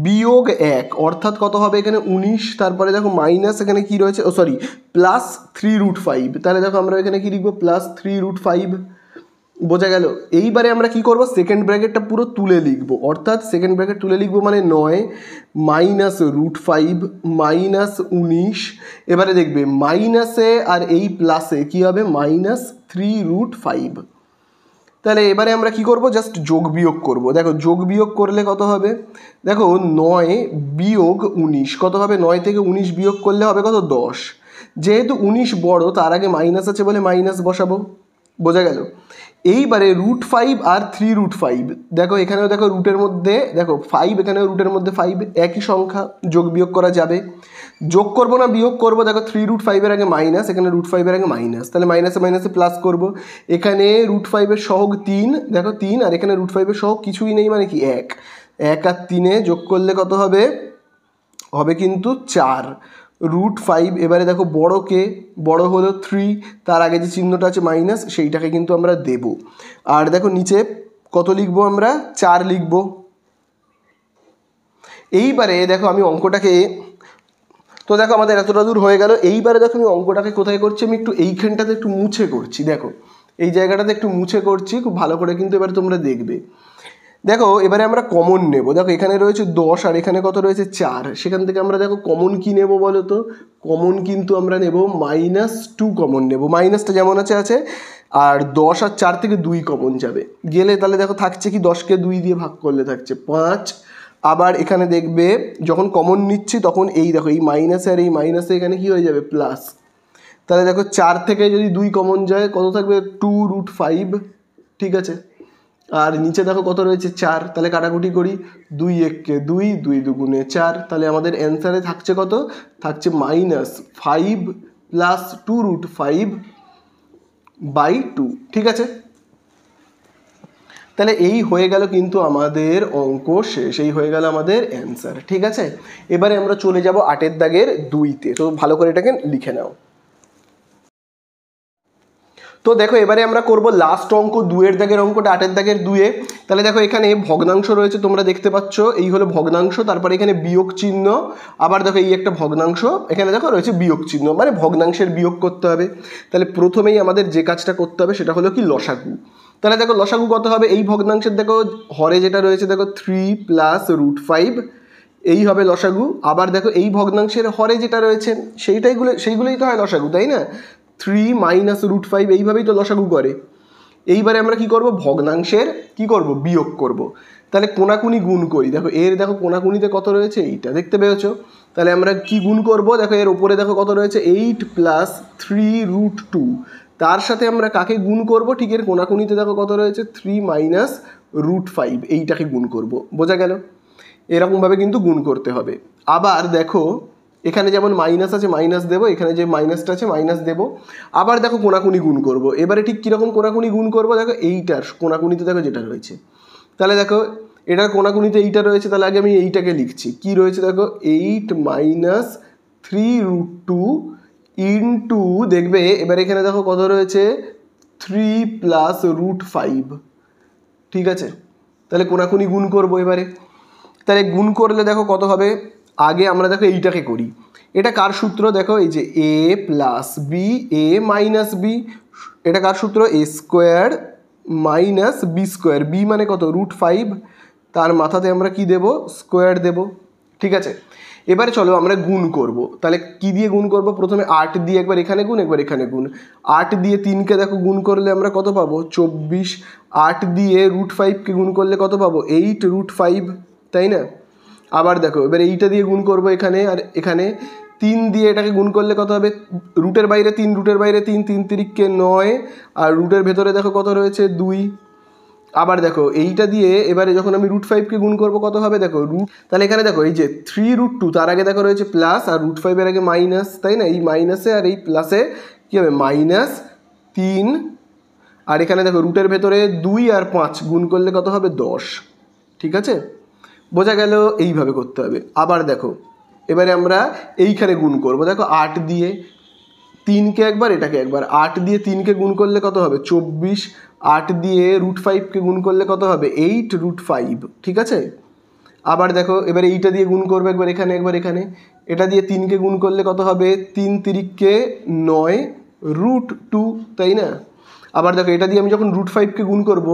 বিয়োগ এক অর্থাৎ কত হবে এখানে উনিশ তারপরে দেখো মাইনাস এখানে কি রয়েছে oh sorry plus three root five তাহলে দেখো আমরা এখানে কি লিখবো প্লাস থ্রি রুট ফাইভ বোঝা গেল এইবারে আমরা কি করব সেকেন্ড ব্র্যাকেটটা পুরো তুলে লিখব অর্থাৎ সেকেন্ড ব্র্যাকেট তুলে লিখব মানে নয় মাইনাস রুট ফাইভ মাইনাস উনিশ এবারে দেখবে মাইনাসে আর এই প্লাসে কি হবে মাইনাস থ্রি রুট ফাইভ তাহলে এবারে আমরা কি করব জাস্ট যোগ বিয়োগ করব দেখো যোগ বিয়োগ করলে কত হবে দেখো নয় বিয়োগ উনিশ কত হবে নয় থেকে উনিশ বিয়োগ করলে হবে কত দশ যেহেতু উনিশ বড় তার আগে মাইনাস আছে বলে মাইনাস বসাবো বোঝা গেল এইবারে রুট ফাইভ আর থ্রি রুট ফাইভ দেখো এখানেও দেখো রুটের মধ্যে দেখো ফাইভ এখানেও রুটের মধ্যে ফাইভ একই সংখ্যা যোগ বিয়োগ করা যাবে যোগ করব না বিয়োগ করব দেখো থ্রি রুট ফাইভের আগে মাইনাস এখানে রুট ফাইভের আগে মাইনাস তাহলে মাইনাসে মাইনাসে প্লাস করব এখানে রুট ফাইভের সহগ তিন দেখো তিন আর এখানে রুট ফাইভের সহগ কিছুই নেই মানে কি এক এক আর তিনে যোগ করলে কত হবে হবে কিন্তু চার রুট ফাইভ এবারে দেখো বড় কে বড় হলো থ্রি তার আগে যে চিহ্নটা আছে মাইনাস সেইটাকে কিন্তু আমরা দেব আর দেখো নিচে কত লিখবো আমরা চার লিখব এইবারে দেখো আমি অঙ্কটাকে তো দেখো আমাদের এতটা দূর হয়ে গেল এইবারে দেখো আমি অঙ্কটাকে কোথায় করছি আমি একটু এইখানটাতে একটু মুছে করছি দেখো এই জায়গাটাতে একটু মুছে করছি খুব ভালো করে কিন্তু এবার তোমরা দেখবে দেখো এবারে আমরা কমন নেব দেখো এখানে রয়েছে দশ আর এখানে কত রয়েছে চার সেখান থেকে আমরা দেখো কমন কি নেব বলো তো কমন কিন্তু আমরা নেব মাইনাস টু কমন নেব মাইনাসটা যেমন আছে আছে আর দশ আর চার থেকে দুই কমন যাবে গেলে তাহলে দেখো থাকছে কি দশকে দুই দিয়ে ভাগ করলে থাকছে পাঁচ আবার এখানে দেখবে যখন কমন নিচ্ছি তখন এই দেখো এই মাইনাসে আর এই মাইনাসে এখানে কি হয়ে যাবে প্লাস তাহলে দেখো চার থেকে যদি দুই কমন যায় কত থাকবে টু রুট ফাইভ ঠিক আছে আর নিচে দেখো কত রয়েছে চার তাহলে কাটাকুটি করি দুই এককে দুই দুই দুগুণে চার তাহলে আমাদের অ্যান্সারে থাকছে কত থাকছে minus five plus two root five by two ঠিক আছে তাহলে এই হয়ে গেল কিন্তু আমাদের অঙ্ক শেষ এই হয়ে গেল আমাদের অ্যান্সার ঠিক আছে এবারে আমরা চলে যাব আটের দাগের দুইতে তো ভালো করে এটাকে লিখে নাও তো দেখো এবারে আমরা করব লাস্ট অঙ্ক দুয়ের দাগের অঙ্কটা আটের দাগের দুয়ে তাহলে দেখো এখানে ভগ্নাংশ রয়েছে তোমরা দেখতে পাচ্ছ এই হলো ভগ্নাংশ তারপরে এখানে বিয়োগ চিহ্ন আবার দেখো এই একটা ভগ্নাংশ এখানে দেখো রয়েছে বিয়োগ চিহ্ন মানে ভগ্নাংশের বিয়োগ করতে হবে তাহলে প্রথমেই আমাদের যে কাজটা করতে হবে সেটা হলো কি লসাগু তাহলে দেখো লসাগু কত হবে এই ভগ্নাংশের দেখো হরে যেটা রয়েছে দেখো থ্রি প্লাস রুট ফাইভ এই হবে লসাগু আবার দেখো এই ভগ্নাংশের হরে যেটা রয়েছে সেইটাইগুলো সেইগুলোই তো হয় লসাগু তাই না থ্রি মাইনাস রুট ফাইভ এইভাবেই তো লসাগু করে এইবারে আমরা কি করব ভগ্নাংশের কি করব বিয়োগ করব। তাহলে কোনাকুনি গুণ করি দেখো এর দেখো কোনাকুনিতে কত রয়েছে এইটা দেখতে পেয়েছো তাহলে আমরা কি গুণ করব দেখো এর ওপরে দেখো কত রয়েছে eight plus three root two তার সাথে আমরা কাকে গুণ করব ঠিক এর কোনাকুনিতে দেখো কত রয়েছে থ্রি মাইনাস রুট ফাইভ এইটাকে গুণ করব বোঝা গেল এরকমভাবে কিন্তু গুণ করতে হবে আবার দেখো এখানে যেমন মাইনাস আছে মাইনাস দেবো এখানে যে মাইনাসটা আছে মাইনাস দেবো আবার দেখো কোনাকুনি গুণ করব। এবারে ঠিক কীরকম কোনাকুনি গুণ করব দেখো এইটার কোনাকুনিতে দেখো যেটা রয়েছে তাহলে দেখো এটার কোনাকুনিতে এইটা রয়েছে তাহলে আগে আমি এইটাকে লিখছি কি রয়েছে দেখো eight minus three root two into দেখবে এবার এখানে দেখো কত রয়েছে থ্রি প্লাস রুট ফাইভ ঠিক আছে তাহলে কোনাকুনি গুণ করবো এবারে তাহলে গুণ করলে দেখো কত হবে আগে আমরা দেখো এইটাকে করি এটা কার সূত্র দেখো এই যে A plus B A minus B এটা কার সূত্র A square minus B square B মানে কত রুট ফাইভ তার মাথাতে আমরা কি দেব স্কোয়ার দেব ঠিক আছে এবারে চলো আমরা গুণ করব তাহলে কি দিয়ে গুণ করব প্রথমে আট দিয়ে একবার এখানে গুণ একবার এখানে গুণ আট দিয়ে তিনকে দেখো গুণ করলে আমরা কত পাবো চব্বিশ আট দিয়ে রুট ফাইভকে গুণ করলে কত পাবো এইট রুট ফাইভ তাই না আবার দেখো এবার এইটা দিয়ে গুণ করব এখানে আর এখানে তিন দিয়ে এটাকে গুণ করলে কত হবে রুটের বাইরে তিন রুটের বাইরে তিন তিন তিরিককে নয় আর রুটের ভেতরে দেখো কত রয়েছে দুই আবার দেখো এইটা দিয়ে এবারে যখন আমি রুট ফাইভকে গুণ করবো কত হবে দেখো রুট তাহলে এখানে দেখো এই যে থ্রি রুট টু তার আগে দেখো রয়েছে প্লাস আর রুট ফাইভের আগে মাইনাস তাই না এই মাইনাসে আর এই প্লাসে কী হবে মাইনাস তিন আর এখানে দেখো রুটের ভেতরে দুই আর পাঁচ গুণ করলে কত হবে দশ ঠিক আছে বোঝা গেল এইভাবে করতে হবে আবার দেখো এবারে আমরা এইখানে গুণ করব দেখো আট দিয়ে তিনকে একবার এটাকে একবার আট দিয়ে তিনকে গুণ করলে কত হবে চব্বিশ আট দিয়ে রুট ফাইভকে গুণ করলে কত হবে এইট রুট ফাইভ ঠিক আছে আবার দেখো এবার এইটা দিয়ে গুণ করবে একবার এখানে একবার এখানে এটা দিয়ে তিনকে গুণ করলে কত হবে তিন তিরিককে নয় রুট টু তাই না আবার দেখো এটা দিয়ে আমি যখন রুট ফাইভকে গুণ করবো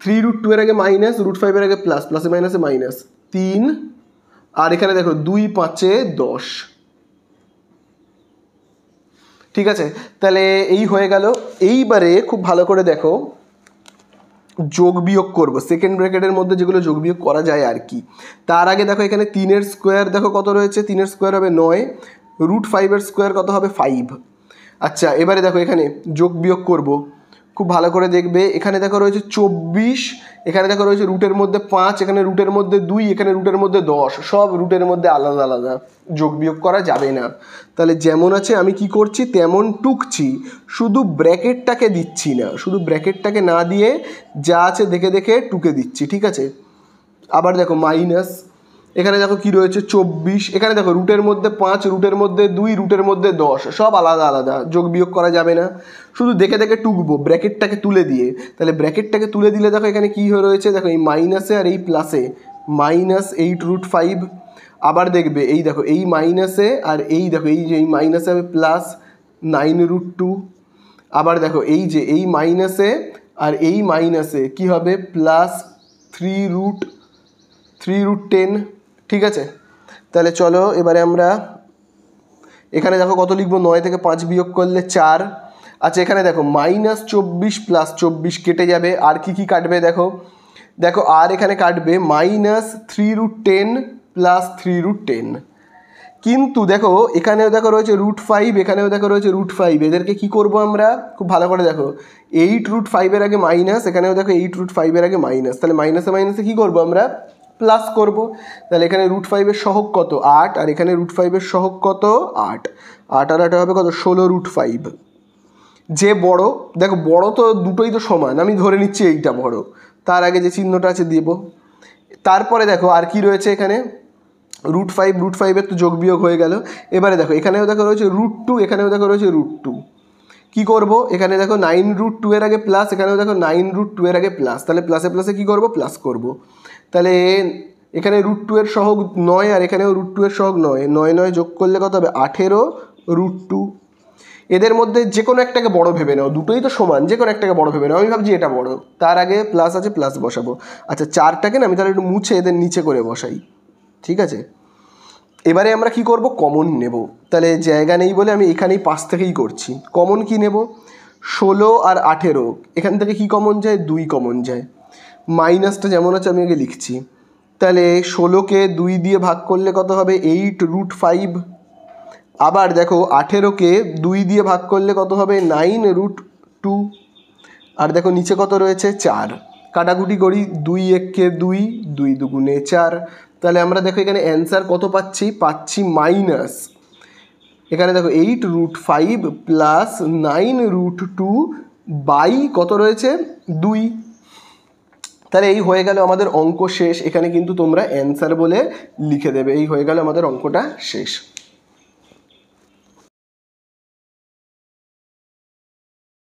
থ্রি রুট টু এর আগে মাইনাস রুট ফাইভের আগে প্লাস প্লাসে মাইনাসে মাইনাস তিন আর এখানে দেখো দুই পাঁচে দশ ঠিক আছে তাহলে এই হয়ে গেল এইবারে খুব ভালো করে দেখো যোগ বিয়োগ করবো সেকেন্ড ব্র্যাকেটের মধ্যে যেগুলো যোগ বিয়োগ করা যায় আর কি তার আগে দেখো এখানে তিনের স্কোয়ার দেখো কত রয়েছে তিনের স্কোয়ার হবে নয় রুট ফাইভের স্কোয়ার কত হবে ফাইভ আচ্ছা এবারে দেখো এখানে যোগ বিয়োগ করবো খুব ভালো করে দেখবে এখানে দেখো রয়েছে চব্বিশ এখানে দেখো রয়েছে রুটের মধ্যে পাঁচ এখানে রুটের মধ্যে দুই এখানে রুটের মধ্যে দশ সব রুটের মধ্যে আলাদা আলাদা যোগ বিয়োগ করা যাবে না তাহলে যেমন আছে আমি কি করছি তেমন টুকছি শুধু ব্র্যাকেটটাকে দিচ্ছি না শুধু ব্র্যাকেটটাকে না দিয়ে যা আছে দেখে দেখে টুকে দিচ্ছি ঠিক আছে আবার দেখো মাইনাস এখানে দেখো কি রয়েছে চব্বিশ এখানে দেখো রুটের মধ্যে পাঁচ রুটের মধ্যে দুই রুটের মধ্যে দশ সব আলাদা আলাদা যোগ বিয়োগ করা যাবে না শুধু দেখে দেখে টুকবো ব্র্যাকেটটাকে তুলে দিয়ে তাহলে ব্র্যাকেটটাকে তুলে দিলে দেখো এখানে কী হয়ে রয়েছে দেখো এই মাইনাসে আর এই প্লাসে মাইনাস এইট রুট ফাইভ আবার দেখবে এই দেখো এই মাইনাসে আর এই দেখো এই যে এই মাইনাসে প্লাস নাইন রুট টু আবার দেখো এই যে এই মাইনাসে আর এই মাইনাসে কি হবে plus three root three root ten ঠিক আছে তাহলে চলো এবারে আমরা এখানে দেখো কত লিখবো নয় থেকে পাঁচ বিয়োগ করলে চার আচ্ছা এখানে দেখো মাইনাস চব্বিশ প্লাস চব্বিশ কেটে যাবে আর কি কি কাটবে দেখো দেখো আর এখানে কাটবে minus three root ten plus three root ten কিন্তু দেখো এখানেও দেখো রয়েছে রুট ফাইভ এখানেও দেখো রয়েছে রুট ফাইভ এদেরকে কী করবো আমরা খুব ভালো করে দেখো এইট রুট ফাইভের আগে মাইনাস এখানেও দেখো এইট রুট ফাইভের আগে মাইনাস তাহলে মাইনাসে মাইনাসে কী করবো আমরা প্লাস করব তাহলে এখানে রুট ফাইভের সহক কত আট আর এখানে রুট ফাইভের সহক কত আট আট আর আটে হবে কত ষোলো রুট ফাইভ যে বড় দেখো বড় তো দুটোই তো সমান আমি ধরে নিচ্ছি এইটা বড় তার আগে যে চিহ্নটা আছে দেব তারপরে দেখো আর কি রয়েছে এখানে রুট ফাইভ রুট ফাইভের তো যোগ বিয়োগ হয়ে গেল এবারে দেখো এখানেও দেখো রয়েছে রুট টু এখানেও দেখো রয়েছে রুট টু কী করবো এখানে দেখো নাইন রুট টু এর আগে প্লাস এখানেও দেখো নাইন রুট টু এর আগে প্লাস তাহলে প্লাসে প্লাসে কী করবো প্লাস করবো তাহলে এখানে রুট টু এর সহগ নয় আর এখানেও রুট টু এর সহগ নয় নয় নয় যোগ করলে কত হবে আঠেরো রুট টু এদের মধ্যে যে কোনো একটাকে বড় ভেবে নাও দুটোই তো সমান যে কোনো একটাকে বড় ভেবে নাও আমি ভাবছি এটা বড় তার আগে প্লাস আছে প্লাস বসাবো আচ্ছা চারটাকে না আমি তাহলে একটু মুছে এদের নিচে করে বসাই ঠিক আছে এবারে আমরা কি করব কমন নেব তাহলে জায়গা নেই বলে আমি এখানেই পাশ থেকেই করছি কমন কি নেব ষোলো আর আঠেরো এখান থেকে কি কমন যায় দুই কমন যায় মাইনাসটা যেমন আছে আমি আগে লিখছি তাহলে ষোলোকে দুই দিয়ে ভাগ করলে কত হবে এইট রুট ফাইভ আবার দেখো আঠেরোকে দুই দিয়ে ভাগ করলে কত হবে নাইন রুট টু আর দেখো নিচে কত রয়েছে চার কাটাকুটি করি দুই এককে দুই দুই দুগুণে চার তাহলে আমরা দেখো এখানে অ্যান্সার কত পাচ্ছি পাচ্ছি মাইনাস এখানে দেখো eight root five plus nine root two by কত রয়েছে দুই তাহলে এই হয়ে গেল আমাদের অঙ্ক শেষ এখানে কিন্তু তোমরা অ্যান্সার বলে লিখে দেবে এই হয়ে গেল আমাদের অঙ্কটা শেষ